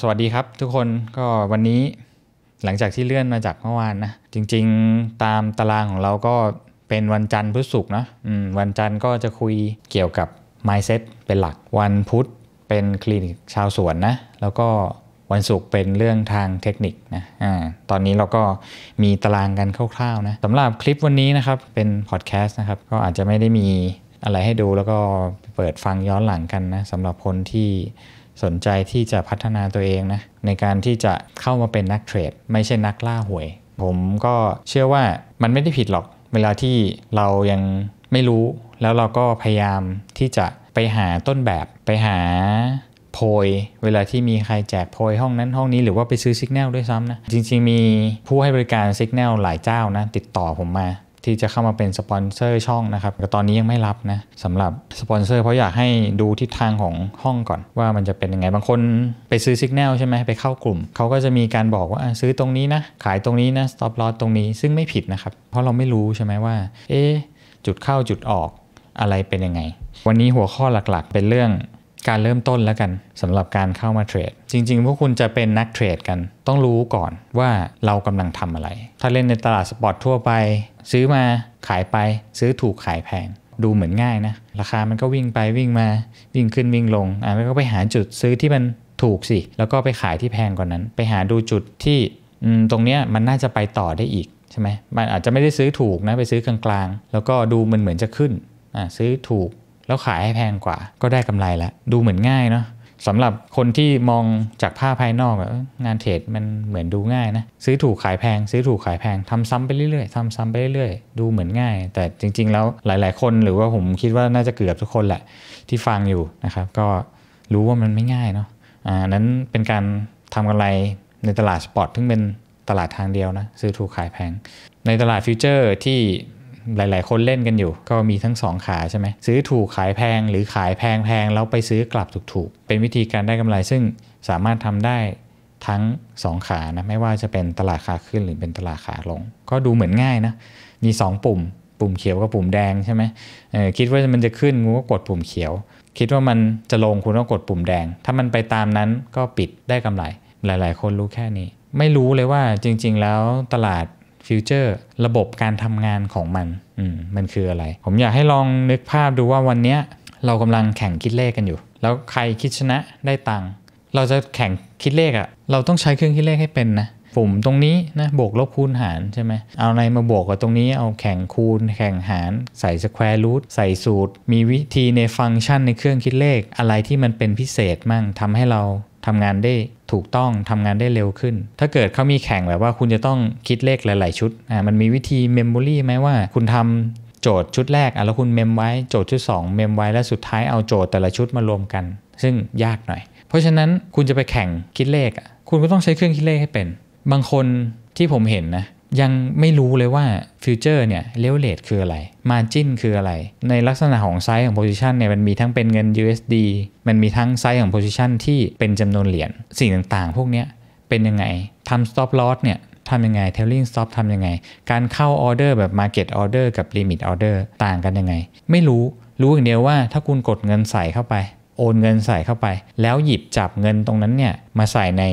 สวัสดีครับทุกคนก็วันนี้หลังจากที่เลื่อนมาจากเมื่อวานนะจริง ๆตามตารางของเราก็เป็นวันจันทร์พุธศุกร์นะวันจันทร์ก็จะคุยเกี่ยวกับ mindset เป็นหลักวันพุธเป็นคลินิกชาวสวนนะ แล้วก็วันศุกร์เป็นเรื่องทางเทคนิคนะอ่าตอนนี้เราก็มีตารางกันคร่าวๆนะสำหรับคลิปวันนี้นะครับเป็นพอดแคสต์นะครับ ก็อาจจะไม่ได้มีอะไรให้ดู แล้วก็เปิดฟังย้อนหลังกันนะสำหรับคนที่สนใจที่จะพัฒนาตัวเองนะ ในการที่จะเข้ามาเป็นนักเทรด ไม่ใช่นักล่าหวย ผมก็เชื่อว่ามันไม่ได้ผิดหรอก เวลาที่เรายังไม่รู้ แล้วเราก็พยายามที่จะไปหาต้นแบบไปหาโพย เวลาที่มีใครแจกโพยห้องนั้นห้องนี้หรือว่าไปซื้อสัญญาณด้วยซ้ำนะจริงๆมีผู้ให้บริการสัญญาณหลายเจ้านะ ติดต่อผมมาที่จะเข้ามาเป็นสปอนเซอร์ช่องนะครับแต่ตอนนี้ยังไม่รับนะสำหรับสปอนเซอร์เพราะอยากให้ดูทิศทางของห้องก่อนว่ามันจะเป็นยังไงบางคนไปซื้อสัญญาณใช่ไหมไปเข้ากลุ่มเขาก็จะมีการบอกว่าซื้อตรงนี้นะ ขายตรงนี้นะสต็อปลอสตรงนี้ซึ่งไม่ผิดนะครับเพราะเราไม่รู้ใช่ไหมว่าเอ๊จุดเข้าจุดออกอะไรเป็นยังไง วันนี้หัวข้อหลักๆ เป็นเรื่องการเริ่มต้นแล้วกันสำหรับการเข้ามาเทรด จริง ๆพวกคุณจะเป็นนักเทรดกันต้องรู้ก่อนว่าเรากำลังทำอะไร ถ้าเล่นในตลาดสปอร์ตทั่วไป ซื้อมาขายไปซื้อถูกขายแพง ดูเหมือนง่ายนะราคามันก็วิ่งไปวิ่งมาวิ่งขึ้นวิ่งลงอ่ะแล้วก็ไปหาจุดซื้อที่มันถูกสิ แล้วก็ไปขายที่แพงกว่านั้น ไปหาดูจุดที่ตรงเนี้ยมันน่าจะไปต่อได้อีกใช่ไหมมันอาจจะไม่ได้ซื้อถูกนะไปซื้อกลางๆ แล้วก็ดูมันเหมือนจะขึ้นอ่ะซื้อถูกแล้วขายให้แพงกว่า ก็ได้กำไรแล้วดูเหมือนง่ายเนาะสำหรับคนที่มองจากภาพภายนอกงานเทรดมันเหมือนดูง่ายนะซื้อถูกขายแพงซื้อถูกขายแพงทำซ้ำไปเรื่อยๆทำซ้ำไปเรื่อยๆดูเหมือนง่าย แต่จริงๆแล้วหลายๆคนหรือว่าผมคิดว่าน่าจะเกือบทุกคนแหละ ที่ฟังอยู่นะครับก็รู้ว่ามันไม่ง่ายเนาะอ่านั้นเป็นการทำกำไรในตลาดสปอร์ตซึ่งเป็นตลาดทางเดียวนะ ซื้อถูกขายแพง ในตลาดฟิวเจอร์ที่หลาย ๆ คนเล่นกันอยู่ ก็มีทั้ง 2 ขาใช่ไหมซื้อถูกขายแพงหรือขายแพงแพงแล้วไปซื้อกลับถูกๆ เป็นวิธีการได้กำไรซึ่งสามารถทำได้ทั้ง 2 ขานะไม่ว่าจะเป็นตลาดขาขึ้นหรือเป็นตลาดขาลง ก็ดูเหมือนง่ายนะ มี 2 ปุ่ม ปุ่มเขียวกับปุ่มแดงใช่ไหมคิดว่ามันจะขึ้นคุณก็กดปุ่มเขียว คิดว่ามันจะลงคุณก็กดปุ่มแดง ถ้ามันไปตามนั้นก็ปิดได้กำไรหลาย ๆ คนรู้แค่นี้ ไม่รู้เลยว่าจริง ๆ แล้วตลาดฟิวเจอร์ระบบการทำงานของมันมมันคืออะไร ผมอยากให้ลองนึกภาพดูว่าวันนี้เรากำลังแข่งคิดเลขกันอยู่ แล้วใครคิดชนะได้ตังค์เราจะแข่งคิดเลขอะ่ะ เราต้องใช้เครื่องคิดเลขให้เป็นนะ ปุ่มตรงนี้นะบวกลบคูณหารใช่ไหมเอาในมาบวกกับตรงนี้เอาแข่งคูณ แข่งหาร ใส่สแควร์รูทใส่สูตร มีวิธีในฟังก์ชันในเครื่องคิดเลขอะไรที่มันเป็นพิเศษมั่งทำให้เราทำงานได้ถูกต้องทำงานได้เร็วขึ้น ถ้าเกิดเขามีแข่งแบบว่าคุณจะต้องคิดเลขหลาย ๆชุด อ่ามันมีวิธีเมมโมรี่ไหมว่าคุณทำโจทย์ชุดแรกอ่ะแล้วคุณเมมไว้โจทย์ชุด2เมมไว้แล้วสุดท้ายเอาโจทย์แต่ละชุดมารวมกัน ซึ่งยากหน่อย เพราะฉะนั้นคุณจะไปแข่งคิดเลขอ่ะ คุณก็ต้องใช้เครื่องคิดเลขให้เป็น บางคนที่ผมเห็นนะยังไม่รู้เลยว่าฟิวเจอร์เนี่ยเลเวลเลทคืออะไร มาจินคืออะไร ในลักษณะของไซส์ของโพซิชันเนี่ยมันมีทั้งเป็นเงิน USD มันมีทั้งไซส์ของโพซิชันที่เป็นจำนวนเหรียญสิ่งต่างๆ พวกนี้เป็นยังไงทำสต็อปลอสเนี่ยทำยังไงเทลลิงสต็อปทำยังไง การเข้าออเดอร์แบบ market order กับ limit order ต่างกันยังไง ไม่รู้รู้อย่างเดียวว่าถ้าคุณกดเงินใส่เข้าไป โอนเงินใส่เข้าไป แล้วหยิบจับเงินตรงนั้นเนี่ยมาใส่ใน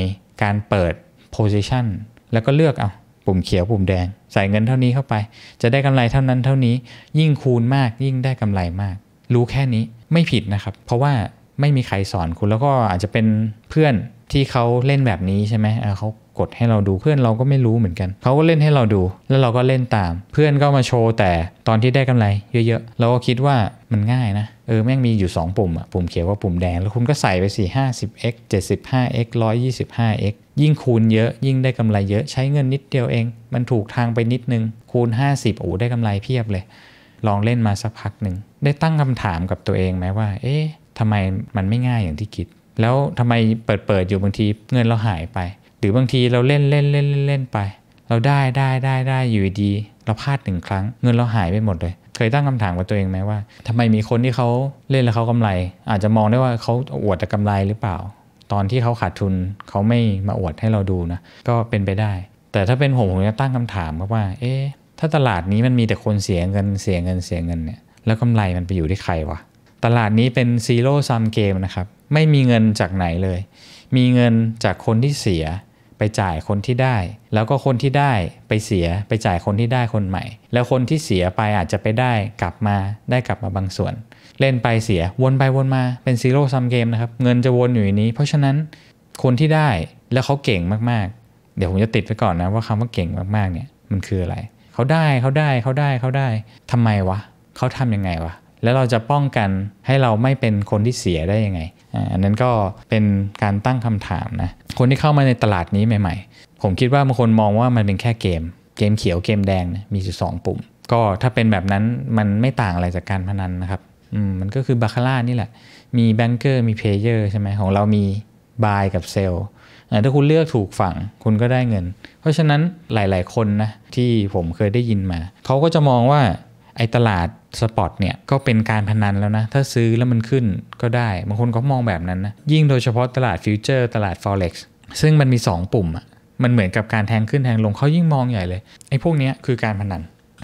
การเปิด position แล้วก็เลือกเอาปุ่มเขียวปุ่มแดงใส่เงินเท่านี้เข้าไป จะได้กำไรเท่านั้นเท่านี้ยิ่งคูณมากยิ่งได้กำไรมาก รู้แค่นี้ไม่ผิดนะครับ เพราะว่าไม่มีใครสอนคุณแล้วก็อาจจะเป็นเพื่อนที่เขาเล่นแบบนี้ใช่ไหมเขากดให้เราดูเพื่อนเราก็ไม่รู้เหมือนกันเขาก็เล่นให้เราดู แล้วเราก็เล่นตามเพื่อนก็มาโชว์แต่ตอนที่ได้กำไร เยอะๆเราก็คิดว่ามันง่ายนะเออแม่งมีอยู่2ปุ่มอะปุ่มเขียวกับปุ่มแดง แล้วคุณก็ใส่ไป4 50x 75x 125x ยิ่งคูณเยอะ ยิ่งได้กำไรเยอะใช้เงินนิดเดียวเอง มันถูกทางไปนิดนึง คูณ 50โอ้ได้กำไรเพียบเลย ลองเล่นมาสักพักหนึ่ง ได้ตั้งคำถามกับตัวเองไหมว่าเอ๊ะทำไมมันไม่ง่ายอย่างที่คิด แล้วทำไมเปิดเปิดอยู่บางทีเงินเราหายไป หรือบางทีเราเล่นเล่นเล่น เล่นเล่นไป เราได้ได้ได้ได้อยู่ดี เราพลาดหนึ่งครั้ง เงินเราหายไปหมดเลย เคยตั้งคำถามกับตัวเองไหมว่า ทำไมมีคนที่เขาเล่นแล้วเขากำไร อาจจะมองได้ว่าเขาอวดแต่กำาไรหรือเปล่าตอนที่เขาขาดทุนเขาไม่มาอวดให้เราดูนะก็เป็นไปได้ แต่ถ้าเป็นผมผมจะตั้งคำถามับว่าเอ๊ะถ้าตลาดนี้มันมีแต่คนเสียเงินเสียเงินเสียเงินเนี่ยแล้วกำไรมันไปอยู่ที่ใครวะตลาดนี้เป็นซีโร่ซัมเกมนะครับไม่มีเงินจากไหนเลย มีเงินจากคนที่เสียไปจ่ายคนที่ได้ แล้วก็คนที่ได้ไปเสียไปจ่ายคนที่ได้คนใหม่ แล้วคนที่เสียไปอาจจะไปได้กลับมาได้กลับมาบางส่วนเล่นไปเสียวนไปวนมาเป็นซีโร่ซัมเกมนะครับเงินจะวนอยู่านนี้ เพราะฉะนั้นคนที่ได้แล้วเขาเก่งมากๆ เดี๋ยวผมจะติดไปก่อนนะว่าคำว่าเก่งมากๆ เนี่ย มันคืออะไร เขาได้เขาได้เขาได้เขาได้ทำไมวะเขาทํำยังไงวะแล้วเราจะป้องกันให้เราไม่เป็นคนที่เสียได้ยังไง อันนั้นก็เป็นการตั้งคำถามนะคนที่เข้ามาในตลาดนี้ใหม่ ๆ ผมคิดว่าบางคนมองว่ามันเป็นแค่เกม เกมเขียวเกมแดงนะมีอยู่สองปุ่ม ก็ถ้าเป็นแบบนั้นมันไม่ต่างอะไรจากการพนันนะครับอืมมันก็คือบาคาร่านี่แหละ มีแบงเกอร์มีเพเยอร์ใช่ไหม ของเรามีบายกับเซลล์ถ้าคุณเลือกถูกฝั่งคุณก็ได้เงิน เพราะฉะนั้นหลายๆคนนะ ที่ผมเคยได้ยินมา เขาก็จะมองว่าไอ้ตลาดสปอตเนี่ย ก็เป็นการพนันแล้วนะ ถ้าซื้อแล้วมันขึ้นก็ได้ บางคนก็มองแบบนั้นนะ ยิ่งโดยเฉพาะตลาดฟิวเจอร์ตลาด Forex ซึ่งมันมี 2 ปุ่มอะมันเหมือนกับการแทงขึ้นแทงลงเขายิ่งมองใหญ่เลย ไอ้พวกนี้คือการพนัน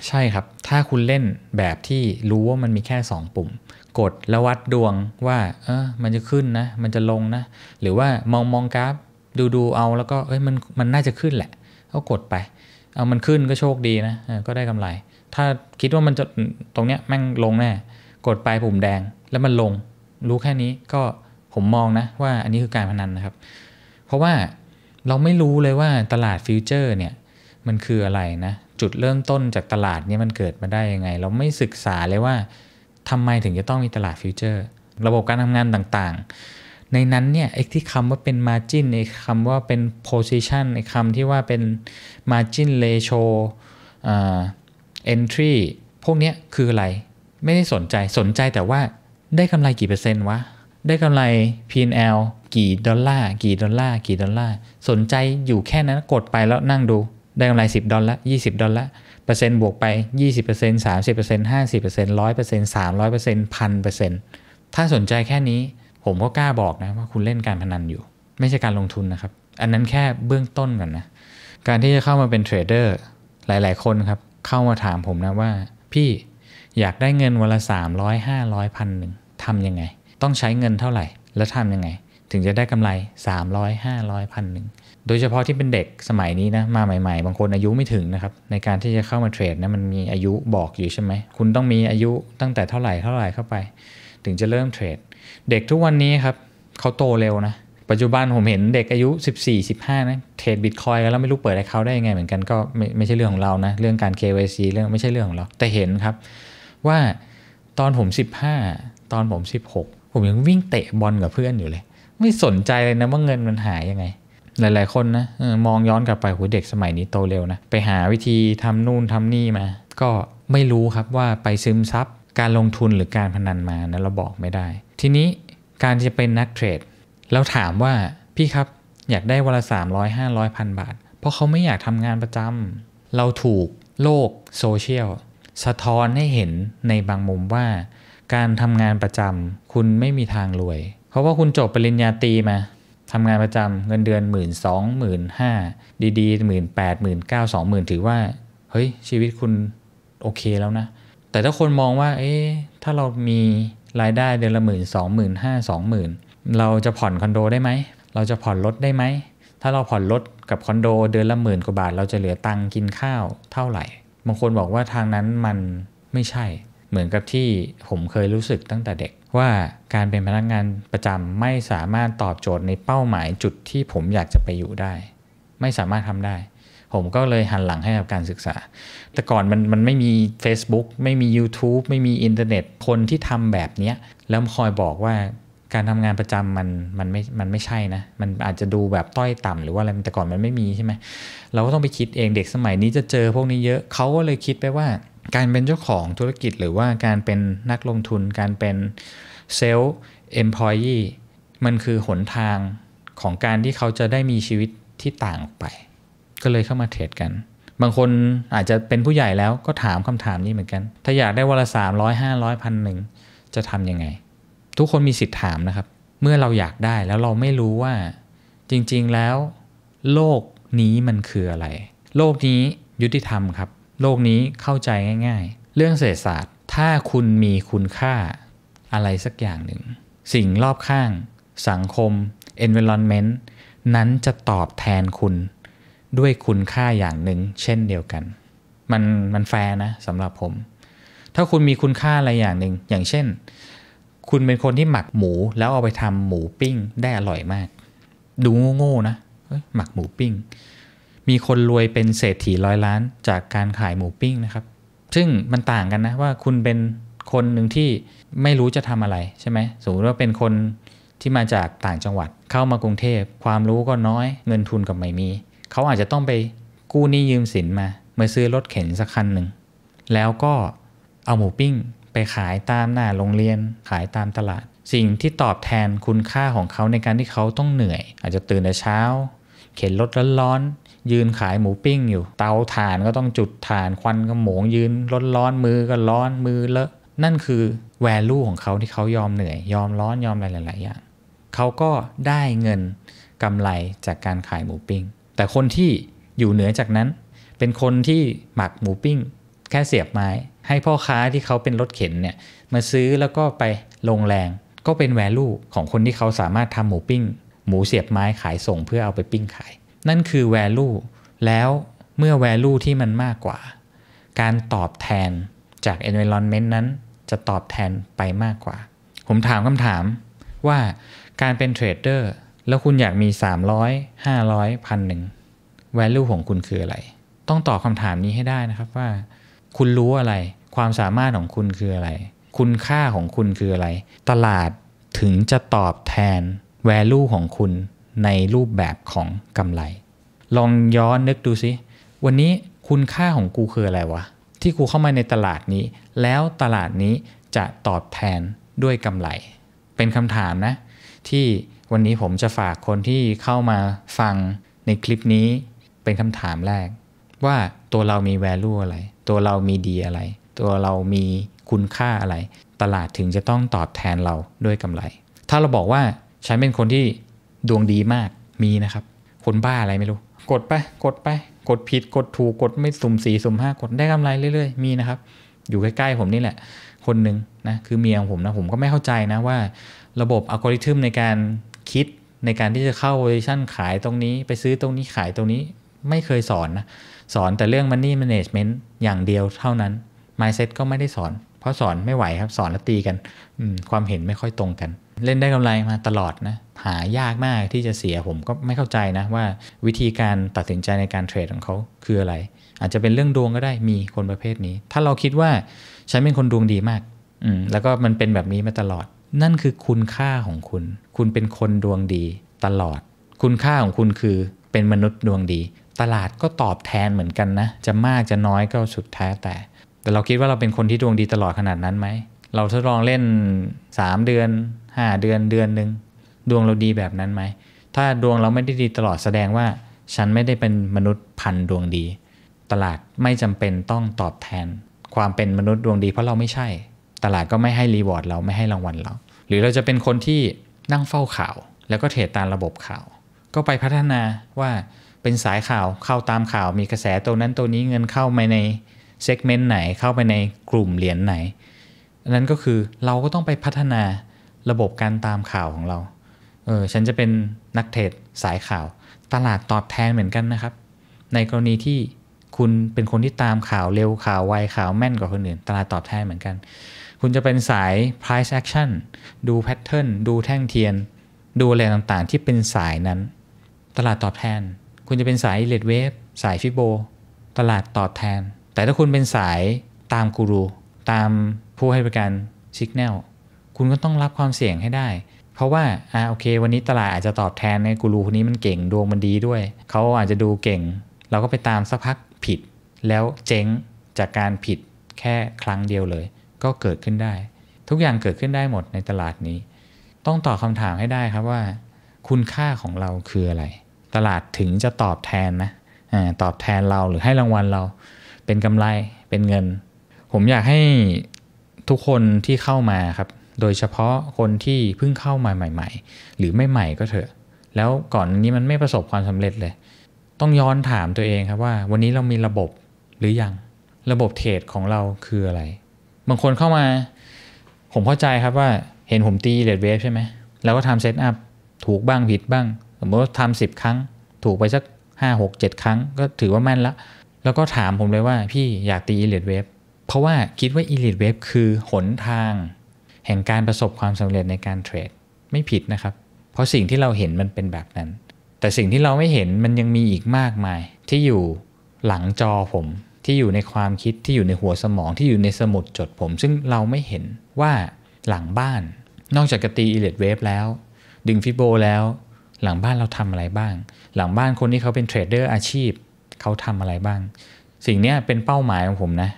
ใช่ครับ ถ้าคุณเล่นแบบที่รู้ว่ามันมีแค่ 2 ปุ่ม กดแล้ววัดดวงว่า เออมันจะขึ้นนะมันจะลงนะ หรือว่ามองมองกราฟดูดูเอาแล้วก็เอ้ยมันมันน่าจะขึ้นแหละก็กดไป เอามันขึ้นก็โชคดีนะก็ได้กำไร ถ้าคิดว่ามันจะตรงเนี้ยแม่งลงแน่กดไปปุ่มแดงแล้วมันลง รู้แค่นี้ก็ผมมองนะว่าอันนี้คือการพนันนะครับ เพราะว่าเราไม่รู้เลยว่าตลาดฟิวเจอร์ เนี่ย มันคืออะไรนะจุดเริ่มต้นจากตลาดนี้มันเกิดมาได้ยังไง เราไม่ศึกษาเลยว่าทำไมถึงจะต้องมีตลาดฟิวเจอร์ระบบการทำงานต่างๆ ในนั้นเนี่ยไอ้ที่คำว่าเป็น margin ไอ้คำว่าเป็น position ไอ้คำที่ว่าเป็น margin ratio entry พวกนี้คืออะไรไม่ได้สนใจสนใจแต่ว่าได้กำไรกี่เปอร์เซ็นต์วะ ได้กำไร P&L กี่ดอลลาร์กี่ดอลลาร์กี่ดอลลาร์สนใจอยู่แค่นั้นกดไปแล้วนั่งดูได้กำไร 10 ดอลละ20 ดอลละเปอร์เซ็นต์บวกไป 20% 30% 50% 100% 300% 1000%ถ้าสนใจแค่นี้ผมก็กล้าบอกนะว่าคุณเล่นการพนันอยู่ ไม่ใช่การลงทุนนะครับ อันนั้นแค่เบื้องต้นก่อนนะ การที่จะเข้ามาเป็นเทรดเดอร์หลาย ๆ คนครับ เข้ามาถามผมนะว่า พี่อยากได้เงินวันละ 300 500พันหนึ่งทำยังไง ต้องใช้เงินเท่าไหร่แล้วทำยังไง ถึงจะได้กำไร300 500พันหนึ่งโดยเฉพาะที่เป็นเด็กสมัยนี้นะมาใหม่ๆ บางคนอายุไม่ถึงนะครับ ในการที่จะเข้ามาเทรดนะมันมีอายุบอกอยู่ใช่ไหมคุณต้องมีอายุตั้งแต่เท่าไหร่เท่าไหร่เข้าไป ถึงจะเริ่มเทรดเด็กทุกวันนี้ครับเขาโตเร็วนะ ปัจจุบันผมเห็นเด็กอายุ 14 15นะเทรดบิตคอยแล้วไม่รู้เปิดให้เขาได้ยังไงเหมือนกันก็ไม่ไม่ใช่เรื่องของเรานะ เรื่องการ KYC เรื่องไม่ใช่เรื่องของเราแต่เห็นครับว่าตอนผม 15 ตอนผม 16 ผมยังวิ่งเตะบอลกับเพื่อนอยู่เลย ไม่สนใจเลยนะว่าเงินมันหายยังไงหลายๆคนนะมองย้อนกลับไปหัวเด็กสมัยนี้โตเร็วนะ ไปหาวิธีทำนู่นทำนี่มาก็ไม่รู้ครับว่าไปซึมซับการลงทุนหรือการพนันมานะเราบอกไม่ได้ ทีนี้การจะเป็นนักเทรดแล้วถามว่าพี่ครับอยากได้วันละ 300 500พันบาท เพราะเขาไม่อยากทำงานประจำเราถูกโลก โซเชียลสะท้อนให้เห็นในบางมุมว่า การทำงานประจำคุณไม่มีทางรวยเพราะว่าคุณจบปริญญาตรีมาทำงานประจำเงินเดือนหมื่นสองหมื่นห้าดีๆหมื่นแปดหมื่นเก้าสองหมื่นถือว่าเฮ้ยชีวิตคุณโอเคแล้วนะ แต่ถ้าคนมองว่าเอ๊ถ้าเรามีรายได้เดือนละหมื่นสองหมื่นห้าสองหมื่นเราจะผ่อนคอนโดได้ไหมเราจะผ่อนรถได้ไหมถ้าเราผ่อนรถกับคอนโดเดือนละหมื่นกว่าบาทเราจะเหลือตังกินข้าวเท่าไหร่บางคนบอกว่าทางนั้นมันไม่ใช่ เหมือนกับที่ผมเคยรู้สึกตั้งแต่เด็กว่าการเป็นพนักงานประจำไม่สามารถตอบโจทย์ในเป้าหมายจุดที่ผมอยากจะไปอยู่ได้ ไม่สามารถทำได้ ผมก็เลยหันหลังให้กับการศึกษา แต่ก่อนมันมันไม่มี Facebook ไม่มี YouTube ไม่มีอินเทอร์เน็ตคนที่ทำแบบนี้แล้วคอยบอกว่าการทำงานประจำมันมันไม่มันไม่ใช่นะ มันอาจจะดูแบบต้อยต่ำ หรือว่าอะไร แต่ก่อนมันไม่มีใช่ไหมเราก็ต้องไปคิดเองเด็กสมัยนี้จะเจอพวกนี้เยอะเขาก็เลยคิดไปว่าการเป็นเจ้าของธุรกิจหรือว่าการเป็นนักลงทุน การเป็นเซลล์เอ็มพอยีมันคือหนทางของการที่เขาจะได้มีชีวิตที่ต่างออกไป ก็เลยเข้ามาเทรดกัน บางคนอาจจะเป็นผู้ใหญ่แล้วก็ถามคำถามนี้เหมือนกัน ถ้าอยากได้วันละสามร้อยห้าร้อยพันหนึ่งจะทำยังไง ทุกคนมีสิทธิ์ถามนะครับ เมื่อเราอยากได้แล้วเราไม่รู้ว่าจริงๆแล้ว โลกนี้มันคืออะไร โลกนี้ยุติธรรมครับโลกนี้เข้าใจง่าย ๆ เรื่องเศรษฐศาสตร์ ถ้าคุณมีคุณค่าอะไรสักอย่างหนึ่ง สิ่งรอบข้าง สังคม environment นั้นจะตอบแทนคุณด้วยคุณค่าอย่างหนึ่ง เช่นเดียวกัน มันมันแฟร์นะสำหรับผม ถ้าคุณมีคุณค่าอะไรอย่างหนึ่งอย่างเช่น คุณเป็นคนที่หมักหมูแล้วเอาไปทำหมูปิ้งได้อร่อยมาก ดูโง่ๆนะ หมักหมูปิ้งมีคนรวยเป็นเศรษฐีร้อยล้านจากการขายหมูปิ้งนะครับ ซึ่งมันต่างกันนะว่าคุณเป็นคนหนึ่งที่ไม่รู้จะทำอะไรใช่ไหมสมมติว่าเป็นคนที่มาจากต่างจังหวัดเข้ามากรุงเทพความรู้ก็น้อยเงินทุนก็ไม่มี เขาอาจจะต้องไปกู้หนี้ยืมสินมา เมื่อซื้อรถเข็นสักคันหนึ่งแล้วก็เอาหมูปิ้งไปขายตามหน้าโรงเรียนขายตามตลาด สิ่งที่ตอบแทนคุณค่าของเขาในการที่เขาต้องเหนื่อย อาจจะตื่นแต่เช้า เข็นรถร้อนยืนขายหมูปิ้งอยู่ เตาถ่านก็ต้องจุดถ่านควันก็หมงยืน ร้อนร้อนมือก็ร้อนมือเลอะนั่นคือแวลูของเขาที่เขายอมเหนื่อย ยอมร้อนยอมอะไรหลายๆอย่างเขาก็ได้เงินกำไรจากการขายหมูปิ้งแต่คนที่อยู่เหนือจากนั้น เป็นคนที่หมักหมูปิ้งแค่เสียบไม้ ให้พ่อค้าที่เขาเป็นรถเข็นเนี่ยมาซื้อแล้วก็ไปลงแรงก็เป็นแวลูของคนที่เขาสามารถทำหมูปิ้ง หมูเสียบไม้ขายส่งเพื่อเอาไปปิ้งขายนั่นคือ value แล้วเมื่อ value ที่มันมากกว่า การตอบแทนจาก environment นั้นจะตอบแทนไปมากกว่า ผมถามคำถามว่าการเป็นเทรดเดอร์แล้วคุณอยากมี300 500พันหนึ่ง value ของคุณคืออะไร ต้องตอบคำถามนี้ให้ได้นะครับว่า คุณรู้อะไร ความสามารถของคุณคืออะไร คุณค่าของคุณคืออะไร ตลาดถึงจะตอบแทน value ของคุณในรูปแบบของกำไร ลองย้อนนึกดูสิ วันนี้คุณค่าของกูคืออะไรวะ ที่กูเข้ามาในตลาดนี้ แล้วตลาดนี้จะตอบแทนด้วยกำไร เป็นคำถามนะ ที่วันนี้ผมจะฝากคนที่เข้ามาฟังในคลิปนี้ เป็นคำถามแรก ว่าตัวเรามีแวลูอะไร ตัวเรามีดีอะไร ตัวเรามีคุณค่าอะไร ตลาดถึงจะต้องตอบแทนเราด้วยกำไร ถ้าเราบอกว่าฉันเป็นคนที่ดวงดีมากมีนะครับ คนบ้าอะไรไม่รู้ กดไป กดไป กดผิด กดถูก กดไม่สุ่มสี่สุ่มห้ากดได้กำไรเรื่อยๆ มีนะครับ อยู่ใกล้ๆผมนี่แหละ คนหนึ่งนะ คือเมียของผมนะผมก็ไม่เข้าใจนะว่า ระบบอัลกอริทึมในการคิดในการที่จะเข้าโพซิชันขายตรงนี้ ไปซื้อตรงนี้ขายตรงนี้ไม่เคยสอนนะ สอนแต่เรื่อง Money Management อย่างเดียวเท่านั้น Mindset ก็ไม่ได้สอน เพราะสอนไม่ไหวครับ สอนแล้วตีกันความเห็นไม่ค่อยตรงกันเล่นได้กำไรมาตลอดนะหายากมากที่จะเสียผมก็ไม่เข้าใจนะว่า วิธีการตัดสินใจในการเทรดของเขาคืออะไร อาจจะเป็นเรื่องดวงก็ได้มีคนประเภทนี้ ถ้าเราคิดว่าฉันเป็นคนดวงดีมากอืมแล้วก็มันเป็นแบบนี้มาตลอด นั่นคือคุณค่าของคุณ คุณเป็นคนดวงดีตลอด คุณค่าของคุณคือเป็นมนุษย์ดวงดี ตลาดก็ตอบแทนเหมือนกันนะ จะมากจะน้อยก็สุดแท้แต่ แต่เราคิดว่าเราเป็นคนที่ดวงดีตลอดขนาดนั้นไหมเราทดลองเล่น 3 เดือนห้าเดือนเดือนหนึ่งดวงเราดีแบบนั้นไหม ถ้าดวงเราไม่ได้ดีตลอดแสดงว่า ฉันไม่ได้เป็นมนุษย์พันดวงดี ตลาดไม่จำเป็นต้องตอบแทนความเป็นมนุษย์ดวงดีเพราะเราไม่ใช่ ตลาดก็ไม่ให้รีวอร์ดเราไม่ให้รางวัลเรา หรือเราจะเป็นคนที่นั่งเฝ้าข่าว แล้วก็เทรดตามระบบข่าว ก็ไปพัฒนาว่าเป็นสายข่าวเข้าตามข่าวมีกระแสตัวนั้นตัวนี้เงินเข้าไปในเซกเมนต์ไหนเข้าไปในกลุ่มเหรียญไหน นั้นก็คือเราก็ต้องไปพัฒนาระบบการตามข่าวของเรา เออ ฉันจะเป็นนักเทรดสายข่าว ตลาดตอบแทนเหมือนกันนะครับ ในกรณีที่คุณเป็นคนที่ตามข่าวเร็วข่าวไวข่าวแม่นกว่าคนอื่น ตลาดตอบแทนเหมือนกัน คุณจะเป็นสาย price action ดูแพทเทิร์น ดูแท่งเทียน ดูอะไรต่างๆ ที่เป็นสายนั้น ตลาดตอบแทน คุณจะเป็นสายเลดเวฟสายฟิโบ ตลาดตอบแทน แต่ถ้าคุณเป็นสายตามกูรู ตามผู้ให้บริการ Signal คุณก็ต้องรับความเสี่ยงให้ได้ เพราะว่า อ่า โอเค วันนี้ตลาดอาจจะตอบแทนในกูรูคนนี้มันเก่ง ดวงมันดีด้วย เขาอาจจะดูเก่ง เราก็ไปตามสักพักผิด แล้วเจ๊งจากการผิดแค่ครั้งเดียวเลย ก็เกิดขึ้นได้ ทุกอย่างเกิดขึ้นได้หมดในตลาดนี้ ต้องตอบคำถามให้ได้ครับว่า คุณค่าของเราคืออะไร ตลาดถึงจะตอบแทนนะอตอบแทนเราหรือให้รางวัลเรา เป็นกำไร เป็นเงิน ผมอยากให้ทุกคนที่เข้ามาครับโดยเฉพาะคนที่เพิ่งเข้ามาใหม่ๆ หรือไม่ใหม่ก็เถอะ แล้วก่อนนี้มันไม่ประสบความสำเร็จเลย ต้องย้อนถามตัวเองครับว่าวันนี้เรามีระบบหรือยัง ระบบเทรดของเราคืออะไร บางคนเข้ามา ผมเข้าใจครับว่าเห็นผมตีเลดเวฟใช่ไหม แล้วก็ทำเซตอัพ ถูกบ้างผิดบ้าง สมมติว่าทำสิบครั้ง ถูกไปสัก 5 6 7ครั้ง ก็ถือว่าแม่นละ แล้วก็ถามผมเลยว่าพี่อยากตีอีเลดเวฟเพราะว่าคิดว่าอีเลดเวฟคือหนทางแห่งการประสบความสำเร็จในการเทรดไม่ผิดนะครับ เพราะสิ่งที่เราเห็นมันเป็นแบบนั้น แต่สิ่งที่เราไม่เห็นมันยังมีอีกมากมาย ที่อยู่หลังจอผมที่อยู่ในความคิดที่อยู่ในหัวสมองที่อยู่ในสมุดจดผม ซึ่งเราไม่เห็นว่าหลังบ้านนอกจากกตีอิเลดเวฟแล้ว ดึงฟิโบแล้ว หลังบ้านเราทำอะไรบ้าง หลังบ้านคนที่เขาเป็นเทรดเดอร์อาชีพเขาทำอะไรบ้าง สิ่งนี้เป็นเป้าหมายของผมนะ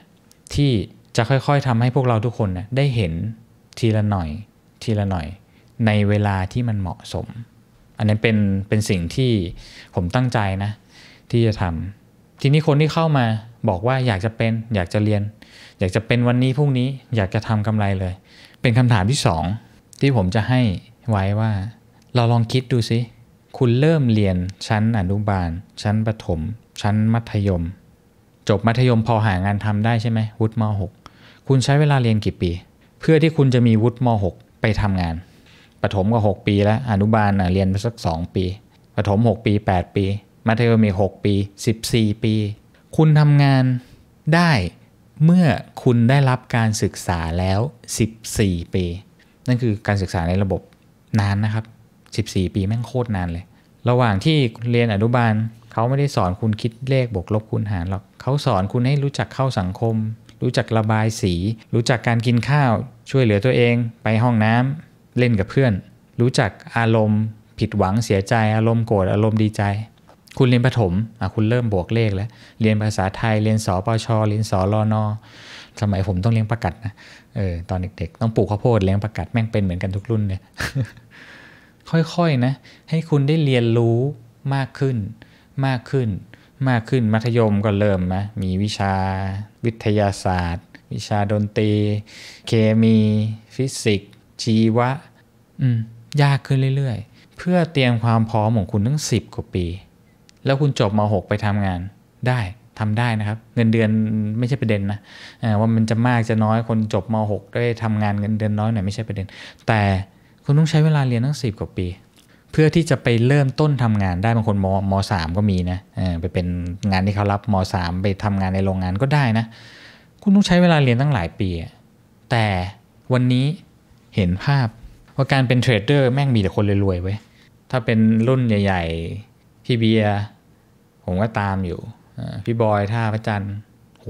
ที่จะค่อยๆทำให้พวกเราทุกคนนะได้เห็นทีละหน่อย ทีละหน่อย ในเวลาที่มันเหมาะสม อันนี้เป็น เป็นสิ่งที่ผมตั้งใจนะ ที่จะทำ ทีนี้คนที่เข้ามาบอกว่าอยากจะเป็น อยากจะเรียน อยากจะเป็นวันนี้พรุ่งนี้ อยากจะทำกำไรเลย เป็นคำถามที่สอง ที่ผมจะให้ไว้ว่า เราลองคิดดูสิ คุณเริ่มเรียนชั้นอนุบาล ชั้นประถม ชั้นมัธยม จบมัธยมพอหางานทำได้ใช่ไหมวุฒิม .6 คุณใช้เวลาเรียนกี่ปีเพื่อที่คุณจะมีวุฒิม .6 ไปทำงานประถมก็6ปีแล้วอนุบาลเรียนไปสัก 2 ปีประถม 6 ปี 8 ปีมัธยมมี 6 ปี 14 ปี คุณทำงานได้เมื่อคุณได้รับการศึกษาแล้ว 14 ปี นั่นคือการศึกษาในระบบนานนะครับ 14 ปีแม่งโคตรนานเลย ระหว่างที่เรียนอนุบาลเขาไม่ได้สอนคุณคิดเลขบวกลบคูณหารหรอกเขาสอนคุณให้รู้จักเข้าสังคมรู้จักระบายสี รู้จักการกินข้าว ช่วยเหลือตัวเองไปห้องน้ำเล่นกับเพื่อน รู้จักอารมณ์ผิดหวังเสียใจอารมณ์โกรธอารมณ์ดีใจ คุณเรียนประถมอ่ะคุณเริ่มบวกเลขแล้ว เรียนภาษาไทยเรียนสปชเรียนสรนสมัยผมต้องเลี้ยงประกัดนะเออตอนเด็กๆต้องปลูกข้าวโพดเลี้ยงประกัดแม่งเป็นเหมือนกันทุกรุ่นเลยค่อยๆนะ ให้คุณได้เรียนรู้มากขึ้นมากขึ้นมากขึ้นมัธยมก็เริ่มนะมีวิชาวิทยาศาสตร์ วิชาดนตรี เคมี ฟิสิกส์ชีวะยากขึ้นเรื่อยๆเพื่อเตรียมความพร้อมของคุณทั้ง10กว่าปี แล้วคุณจบมหกไปทำงานได้ทำได้นะครับ เงินเดือนไม่ใช่ประเด็นนะว่ามันจะมากจะน้อยคนจบมหกได้ทำงานเงินเดือนน้อยหน่อยไม่ใช่ประเด็น แต่คุณต้องใช้เวลาเรียนทั้ง 10 กว่าปีเพื่อที่จะไปเริ่มต้นทำงานได้บางคนมมสามก็มีนะไปเป็นงานที่เขา รับมสามไปทำงานในโรงงานก็ได้นะคุณต้องใช้เวลาเรียนตั้งหลาย ปี แต่วันนี้เห็นภาพ ว่า การเป็นเทรดเดอร์แม่งมีแต่คนรวยๆ เว้ย ถ้าเป็นรุ่นใหญ่ ๆพี่ เบียร์ผม ก็ ตามอยู่พี่บอยท่าพระจันทร์โห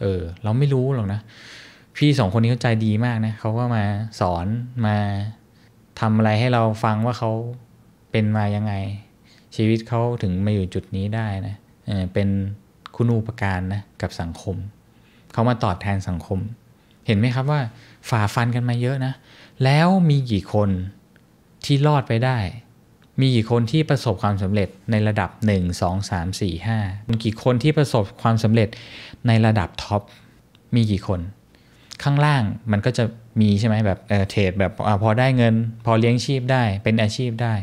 เออ เราไม่รู้หรอกนะ พี่สองคนนี้เขาใจดีมากนะเขาก็มาสอนมาทำอะไรให้เราฟังว่าเขาเป็นมายังไง ชีวิตเขาถึงมาอยู่จุดนี้ได้นะเป็นคุณูปการนะกับสังคม เขามาตอบแทนสังคม เห็นไหมครับว่าฝ่าฟันกันมาเยอะนะ แล้วมีกี่คนที่รอดไปได้ มีกี่คนที่ประสบความสำเร็จในระดับ 1 2 3 4 5มีกี่คนที่ประสบความสำเร็จในระดับท็อป มีกี่คนข้างล่างมันก็จะมีใช่ไหมแบบเทรดแบบอพอได้เงินพอเลี้ยงชีพได้เป็นอาชีพได้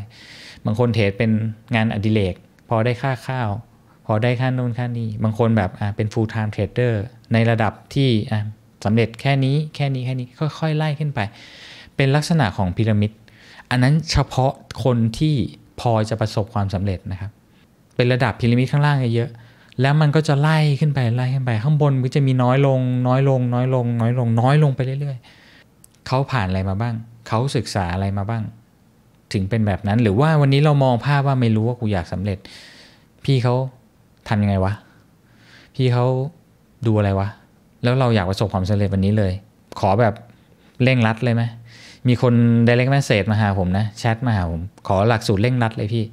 บางคนเทรดเป็นงานอดิเรกพอได้ค่าข้าว พอได้ค่านู่นค่านี้ บางคนแบบเป็น full time trader ในระดับที่สำเร็จแค่นี้แค่นี้แค่นี้ค่อยๆไล่ขึ้นไป เป็นลักษณะของพีระมิดอันนั้นเฉพาะคนที่พอจะประสบความสำเร็จนะครับเป็นระดับพีระมิดข้างล่างเยอะๆแล้วมันก็จะไล่ขึ้นไปไล่ขึ้นไปข้างบนมันจะมีน้อยลงน้อยลง น้อยลง น้อยลงน้อยลงไปเรื่อยๆเขาผ่านอะไรมาบ้างเขาศึกษาอะไรมาบ้าง ถึงเป็นแบบนั้น หรือว่าวันนี้เรามองภาพว่าไม่รู้ว่ากูอยากสำเร็จ พี่เขาทํำยังไงวะ พี่เขาดูอะไรวะ แล้วเราอยากประสบความสำเร็จวันนี้เลย ขอแบบเร่งรัดเลยไหมมีคน direct m แมสเซจมาหาผมนะแชทมาหาผมขอหลักสูตรเร่งรัดเลย พี่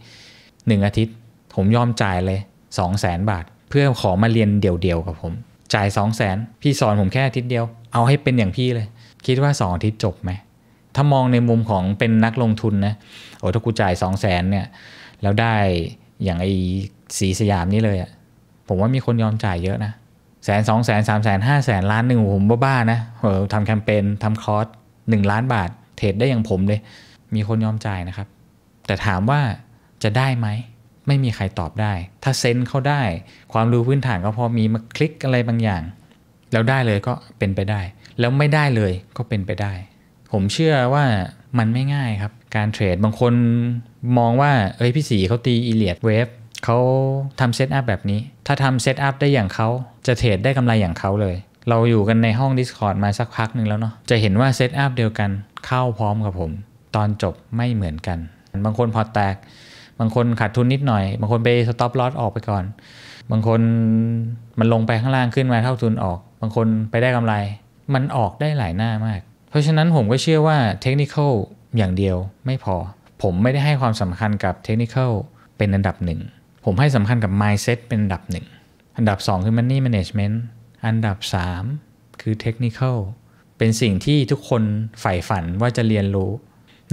หนึ่งอาทิตย์ผมยอมจ่ายเลยสองแสนบาทพื่อขอมาเรียนเดี่ยวๆกับผม จ่าย 2 0 0แสนพี่สอนผมแค่อาทิตย์เดียว เอาให้เป็นอย่างพี่เลย คิดว่า2อาทิตย์จบไหมถ้ามองในมุมของเป็นนักลงทุนนะโอ้ถ้ากูจ่าย2 0 0แสนเนี่ยแล้วได้อย่างไอ้สีสยามนี่เลยอะผมว่ามีคนยอมจ่ายเยอะนะแสนสองแสนสามแสนห้าแสนล้านหนึ่งผมบ้าๆนะเออทำแคมเปญทำคอร์สหนึ่งล้านบาท เทรดได้อย่างผมเลยมีคนยอมจ่ายนะครับ แต่ถามว่าจะได้ไหมไม่มีใครตอบได้ ถ้าเซนเขาได้ ความรู้พื้นฐานก็พอมีมาคลิกอะไรบางอย่าง แล้วได้เลยก็เป็นไปได้ แล้วไม่ได้เลยก็เป็นไปได้ ผมเชื่อว่ามันไม่ง่ายครับ การเทรด บางคนมองว่าเอ้ยพี่สีเขาตี อีเลียดเวฟเขาทำเซตอัพแบบนี้ ถ้าทำเซตอัพได้อย่างเขาจะเทรดได้กำไรอย่างเขาเลย เราอยู่กันในห้อง Discord มาสักพักหนึ่งแล้วเนาะ จะเห็นว่าเซตอัพเดียวกันเข้าพร้อมกับผม ตอนจบไม่เหมือนกัน บางคนพอแตกบางคนขาดทุนนิดหน่อย บางคนไปสต็อปลอสออกไปก่อน บางคนมันลงไปข้างล่างขึ้นมาเท่าทุนออก บางคนไปได้กำไร มันออกได้หลายหน้ามาก เพราะฉะนั้นผมก็เชื่อว่าเทคนิคอย่างเดียวไม่พอ ผมไม่ได้ให้ความสำคัญกับเทคนิคเป็นอันดับหนึ่งผมให้สำคัญกับ mindset เป็นอันดับหนึ่งอันดับ 2 คือ money management อันดับ 3 คือเทคนิค c ลเป็นสิ่งที่ทุกคนใฝ่ฝันว่าจะเรียนรู้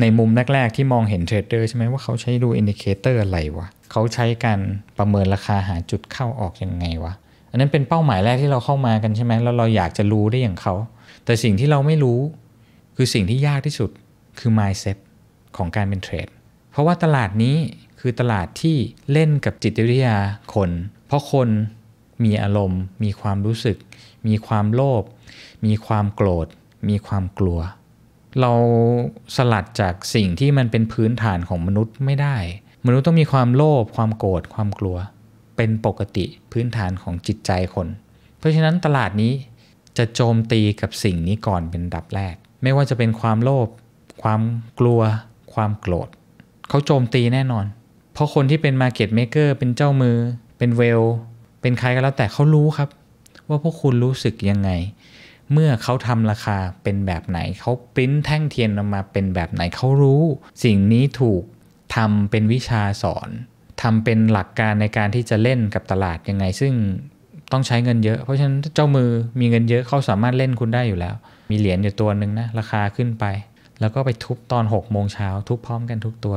ในมุมแรก ๆ ที่มองเห็นเทรดเดอร์ใช่ไหมว่าเขาใช้ดูอินดิเคเตอร์อะไรวะเขาใช้การประเมินราคาหาจุดเข้าออกยังไงวะ อันนั้นเป็นเป้าหมายแรกที่เราเข้ามากันใช่ไหมแล้วเราอยากจะรู้ได้อย่างเขา แต่สิ่งที่เราไม่รู้ คือสิ่งที่ยากที่สุดคือ mindset ของการเป็นเทรดเพราะว่าตลาดนี้คือตลาดที่เล่นกับจิตวิทยาคน เพราะคนมีอารมณ์ มีความรู้สึก มีความโลภมีความโกรธ มีความกลัวเราสลัดจากสิ่งที่มันเป็นพื้นฐานของมนุษย์ไม่ได้ มนุษย์ต้องมีความโลภความโกรธความกลัว เป็นปกติพื้นฐานของจิตใจคน เพราะฉะนั้นตลาดนี้จะโจมตีกับสิ่งนี้ก่อนเป็นดับแรก ไม่ว่าจะเป็นความโลภความกลัว ความโกรธเขาโจมตีแน่นอน เพราะคนที่เป็นมาเก็ตเมเกอร์เป็นเจ้ามือ เป็นเวล เป็นใครก็แล้วแต่เขารู้ครับ ว่าพวกคุณรู้สึกยังไงเมื่อเขาทำราคาเป็นแบบไหน เขาปริ้นแท่งเทียนออกมาเป็นแบบไหนเขารู้สิ่งนี้ถูก ทำเป็นวิชาสอน ทำเป็นหลักการในการที่จะเล่นกับตลาดยังไง ซึ่งต้องใช้เงินเยอะ เพราะฉะนั้นเจ้ามือมีเงินเยอะเขาสามารถเล่นคุณได้อยู่แล้ว มีเหรียญอยู่ตัวหนึ่งนะราคาขึ้นไป แล้วก็ไปทุบตอน6กโมงเช้าทุบพร้อมกันทุกตัว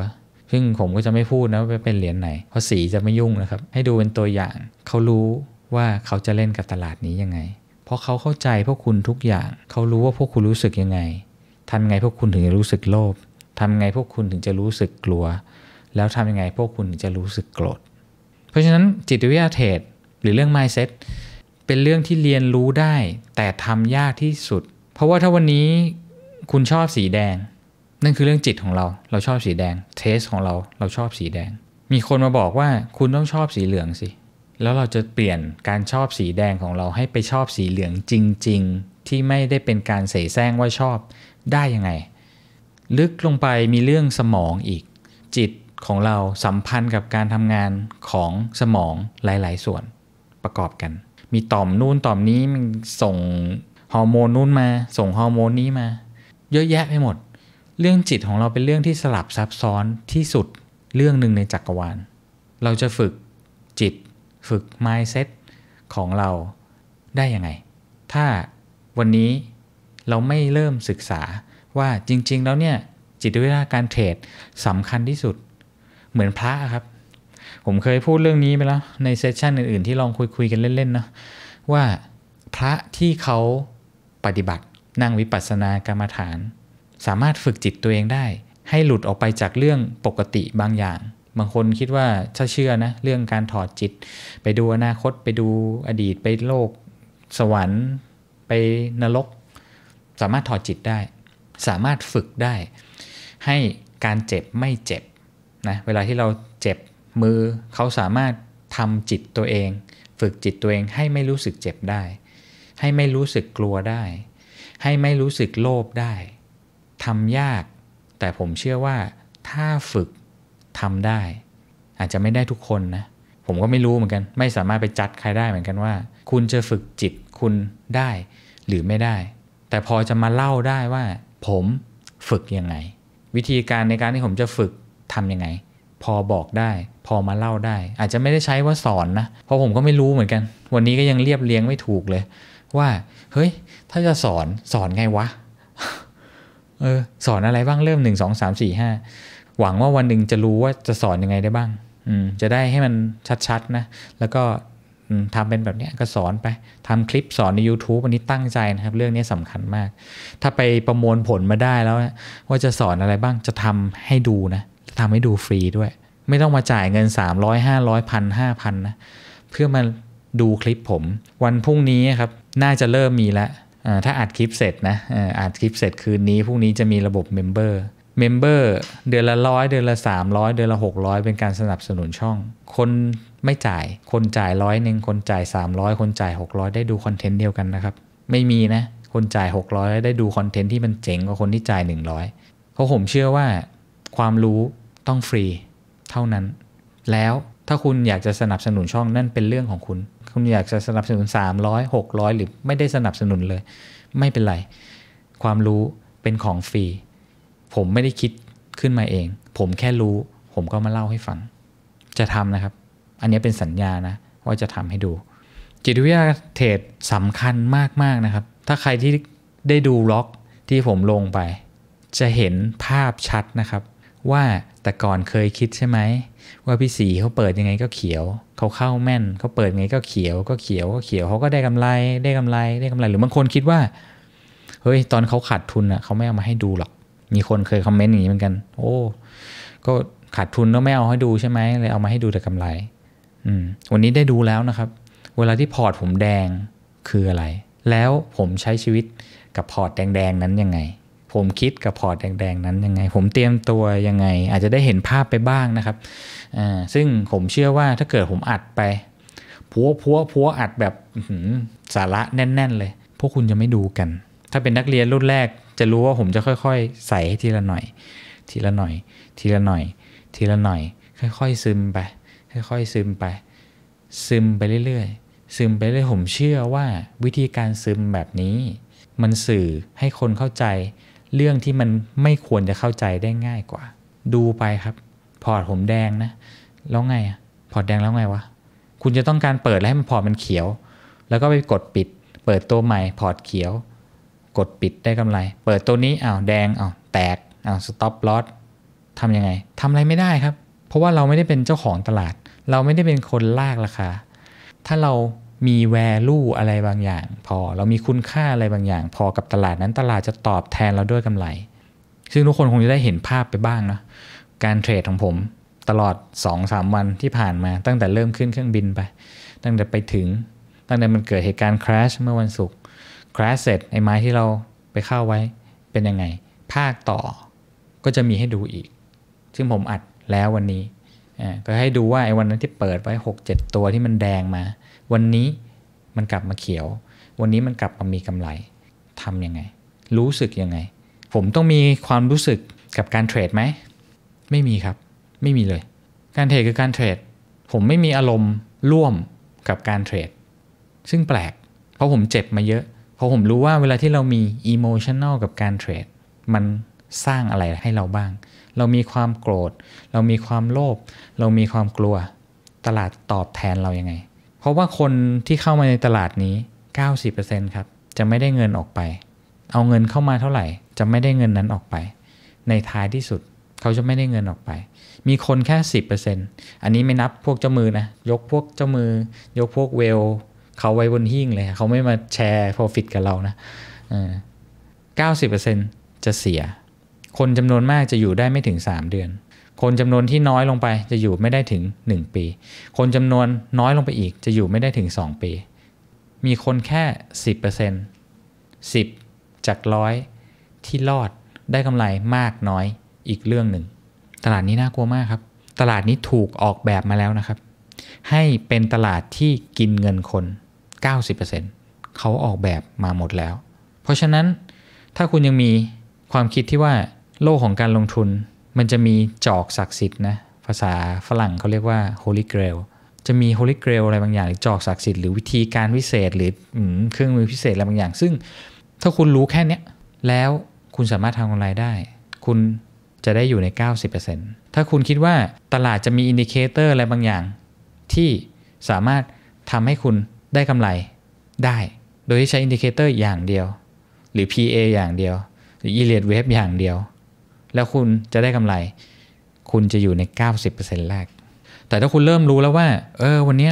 ซึ่งผมก็จะไม่พูดนะว่าเป็นเหรียญไหนเพราะสีจะไม่ยุ่งนะครับ ให้ดูเป็นตัวอย่างเขารู้ว่าเขาจะเล่นกับตลาดนี้ยังไงเพราะเขาเข้าใจพวกคุณทุกอย่าง เขารู้ว่าพวกคุณรู้สึกยังไงทำไงพวกคุณถึงจะรู้สึกโลภทำไงพวกคุณถึงจะรู้สึกกลัว แล้วทำยังไงพวกคุณถึงจะรู้สึกโกรธ เพราะฉะนั้นจิตวิทยาเทรดหรือเรื่อง mindset เป็นเรื่องที่เรียนรู้ได้ แต่ทำยากที่สุด เพราะว่าถ้าวันนี้คุณชอบสีแดง นั่นคือเรื่องจิตของเราเราชอบสีแดงเทสของเราเราชอบสีแดง มีคนมาบอกว่าคุณต้องชอบสีเหลืองสิแล้วเราจะเปลี่ยนการชอบสีแดงของเราให้ไปชอบสีเหลืองจริง ๆ ที่ไม่ได้เป็นการ เสแสร้งว่าชอบได้ยังไง ลึกลงไปมีเรื่องสมองอีก จิตของเราสัมพันธ์กับการทำงานของสมองหลาย ๆ ส่วน ประกอบกัน มีต่อมนู่นต่อม นี้มันส่งฮอร์โมนนู่นมาส่งฮอร์โมนนี้มา เยอะแยะไปหมด เรื่องจิตของเราเป็นเรื่องที่สลับซับซ้อนที่สุดเรื่องหนึ่งในจักรวาลเราจะฝึกจิตฝึก mindset ของเราได้ยังไง ถ้าวันนี้เราไม่เริ่มศึกษาว่าจริง ๆ แล้วเนี่ย จิตวิทยาการเทรดสำคัญที่สุด เหมือนพระครับ ผมเคยพูดเรื่องนี้ไปแล้ว ในเซสชันอื่นๆที่ลองคุยคุยกันเล่นๆนะว่าพระที่เขาปฏิบัตินั่งวิปัสสนากรรมฐาน สามารถฝึกจิตตัวเองได้ ให้หลุดออกไปจากเรื่องปกติบางอย่างบางคนคิดว่าถ้าเชื่อนะเรื่องการถอดจิต ไปดูอนาคต ไปดูอดีตไปโลกสวรรค์ ไปนรก สามารถถอดจิตได้ สามารถฝึกได้ ให้การเจ็บไม่เจ็บนะเวลาที่เราเจ็บมือเขาสามารถทำจิตตัวเอง ฝึกจิตตัวเองให้ไม่รู้สึกเจ็บได้ ให้ไม่รู้สึกกลัวได้ ให้ไม่รู้สึกโลภได้ทำยาก แต่ผมเชื่อว่าถ้าฝึกทำได้ อาจจะไม่ได้ทุกคนนะ ผมก็ไม่รู้เหมือนกัน ไม่สามารถไปจัดใครได้เหมือนกันว่า คุณจะฝึกจิตคุณได้หรือไม่ได้ แต่พอจะมาเล่าได้ว่า ผมฝึกยังไง วิธีการในการที่ผมจะฝึกทํำยังไง พอบอกได้ พอมาเล่าได้ อาจจะไม่ได้ใช้ว่าสอนนะเพราะผมก็ไม่รู้เหมือนกัน วันนี้ก็ยังเรียบเรียงไม่ถูกเลย ว่าเฮ้ย ถ้าจะสอนสอนไงวะเออสอนอะไรบ้างเริ่มหนึ่งสองสามสี่ห้าหวังว่าวันหนึ่งจะรู้ว่าจะสอนยังไงได้บ้าง อืมจะได้ให้มันชัดๆ นะ แล้วก็ทำเป็นแบบนี้ก็สอนไป ทำคลิปสอนใน YouTube วันนี้ตั้งใจนะครับ เรื่องนี้สำคัญมาก ถ้าไปประมวลผลมาได้แล้ว ว่าจะสอนอะไรบ้าง จะทำให้ดูนะ ทำให้ดูฟรีด้วย ไม่ต้องมาจ่ายเงิน300 500พันห้าพันนะ เพื่อมาดูคลิปผม วันพรุ่งนี้ครับน่าจะเริ่มมีแล้ว ถ้าอัดคลิปเสร็จนะอัดคลิปเสร็จคืนนี้พรุ่งนี้จะมีระบบเมมเบอร์เมมเบอร์เดือนละร้อยเดือนละ300 เดือนละ600 เป็นการสนับสนุนช่อง คนไม่จ่าย คนจ่ายร้อยหนึ่งคนจ่าย 300 คนจ่าย 600 ได้ดูคอนเทนต์เดียวกันนะครับ ไม่มีนะ คนจ่าย 600 ได้ดูคอนเทนต์ที่มันเจ๋งกว่าคนที่จ่าย 100เพราะผมเชื่อว่าความรู้ต้องฟรีเท่านั้น แล้วถ้าคุณอยากจะสนับสนุนช่องนั่นเป็นเรื่องของคุณ คุณอยากจะสนับสนุน 300 600 หรือไม่ได้สนับสนุนเลย ไม่เป็นไร ความรู้เป็นของฟรีผมไม่ได้คิดขึ้นมาเอง ผมแค่รู้ผมก็มาเล่าให้ฟัง จะทำนะครับ อันนี้เป็นสัญญานะ ว่าจะทำให้ดู จิตวิทยาเทรดสำคัญมาก ๆ นะครับ ถ้าใครที่ได้ดูล็อกที่ผมลงไป จะเห็นภาพชัดนะครับ ว่าแต่ก่อนเคยคิดใช่ไหม ว่าพี่สีเขาเปิดยังไงก็เขียว เขาเข้าแม่นเขาเปิดยังไงก็เขียวก็เขียวก็เขียวเขาก็ได้กำไร ได้กำไร ได้กำไร หรือบางคนคิดว่าเฮ้ยตอนเขาขาดทุนอ่ะเขาไม่เอามาให้ดูหรอกมีคนเคยคอมเมนต์อย่างนี้เหมือนกัน โอ้ ก็ขาดทุนแล้วไม่เอาให้ดูใช่ไหม เลยเอามาให้ดูแต่กำไร อืม วันนี้ได้ดูแล้วนะครับ เวลาที่พอร์ตผมแดงคืออะไร แล้วผมใช้ชีวิตกับพอร์ตแดงๆนั้นยังไง ผมคิดกับพอร์ตแดงๆนั้นยังไง ผมเตรียมตัวยังไง อาจจะได้เห็นภาพไปบ้างนะครับ อ่า ซึ่งผมเชื่อว่าถ้าเกิดผมอัดไปพัวพัวพัวอัดแบบสาระแน่น ๆ เลย พวกคุณจะไม่ดูกัน ถ้าเป็นนักเรียนรุ่นแรกจะรู้ว่าผมจะค่อย ๆ ใส่ทีละหน่อย ทีละหน่อย ทีละหน่อย ทีละหน่อย ค่อยๆ ซึมไป ค่อยๆ ซึมไป ซึมไปเรื่อยๆ ซึมไปเรื่อยผมเชื่อว่าวิธีการซึมแบบนี้ มันสื่อให้คนเข้าใจ เรื่องที่มันไม่ควรจะเข้าใจได้ง่ายกว่า ดูไปครับ พอร์ตผมแดงนะ แล้วไงอะพอร์ตแดงแล้วไงวะ คุณจะต้องการเปิดแล้วให้มันพอร์ตมันเขียว แล้วก็ไปกดปิด เปิดตัวใหม่ พอร์ตเขียวกดปิดได้กำไร เปิดตัวนี้อ้าวแดงอ้าวแตกอ้าวสต็อปลอสทำยังไงทำอะไรไม่ได้ครับ เพราะว่าเราไม่ได้เป็นเจ้าของตลาด เราไม่ได้เป็นคนลากราคา ถ้าเรามีแวลูอะไรบางอย่าง พอเรามีคุณค่าอะไรบางอย่าง พอกับตลาดนั้นตลาดจะตอบแทนเราด้วยกำไร ซึ่งทุกคนคงจะได้เห็นภาพไปบ้างนะการเทรดของผมตลอด2าวันที่ผ่านมาตั้งแต่เริ่มขึ้นเครื่องบินไป ตั้งแต่ไปถึงตั้งแต่มันเกิดเหตุการณ์คราชเมื่อวันศุกร์คราสเสร็จไอ้ไม้ที่เราไปเข้าไว้เป็นยังไง ภาคต่อก็จะมีให้ดูอีก ซึ่งผมอัดแล้ววันนี้ ก็ให้ดูว่าไอ้วันนั้นที่เปิดไว้ 6 7 ตัวที่มันแดงมา วันนี้มันกลับมาเขียว วันนี้มันกลับมามีกำไรทํำยังไง รู้สึกยังไง ผมต้องมีความรู้สึกกับการเทรดไหม ไม่มีครับไม่มีเลย การเทรดคือการเทรดผมไม่มีอารมณ์ร่วมกับการเทรดซึ่งแปลก เพราะผมเจ็บมาเยอะราะผมรู้ว่าเวลาที่เรามีอีโมชันแนลกับการเทรดมันสร้างอะไรให้เราบ้าง เรามีความโกรธ เรามีความโลภเรามีความกลัวตลาดตอบแทนเรายังไง เพราะว่าคนที่เข้ามาในตลาดนี้ 90%ครับ จะไม่ได้เงินออกไป เอาเงินเข้ามาเท่าไหร่จะไม่ได้เงินนั้นออกไป ในท้ายที่สุดเขาจะไม่ได้เงินออกไป มีคนแค่10%อันนี้ไม่นับพวกเจ้ามือนะยกพวกเจ้ามือ ยกพวกเวลเขาไว้บนหิ้งเลย เขาไม่มาแชร์ profit กับเรานะเก้าสิบเปอร์เซ็นจะเสีย คนจำนวนมากจะอยู่ได้ไม่ถึง 3 เดือน คนจำนวนที่น้อยลงไปจะอยู่ไม่ได้ถึง 1 ปี คนจำนวนน้อยลงไปอีกจะอยู่ไม่ได้ถึง 2 ปี มีคนแค่ 10% 10 จากร้อยที่รอดได้กำไรมากน้อยอีกเรื่องหนึ่ง ตลาดนี้น่ากลัวมากครับ ตลาดนี้ถูกออกแบบมาแล้วนะครับ ให้เป็นตลาดที่กินเงินคน90%เขาออกแบบมาหมดแล้ว เพราะฉะนั้นถ้าคุณยังมีความคิดที่ว่าโลกของการลงทุน มันจะมีจอกศักดิ์สิทธิ์นะ ภาษาฝรั่งเขาเรียกว่า holy grail จะมี holy grail อะไรบางอย่างหรือจอกศักดิ์สิทธิ์หรือวิธีการวิเศษ หรือเครื่องมือพิเศษอะไรบางอย่าง ซึ่งถ้าคุณรู้แค่นี้แล้วคุณสามารถทำกำไรได้ คุณจะได้อยู่ใน 90%ถ้าคุณคิดว่าตลาดจะมีอินดิเคเตอร์อะไรบางอย่างที่สามารถทำให้คุณได้กำไรได้ โดยที่ใช้อินดิเคเตอร์อย่างเดียว หรือ PA อย่างเดียว หรือ e l i o t Wave อย่างเดียว แล้วคุณจะได้กำไร คุณจะอยู่ใน 90%แรก แต่ถ้าคุณเริ่มรู้แล้วว่า เออวันนี้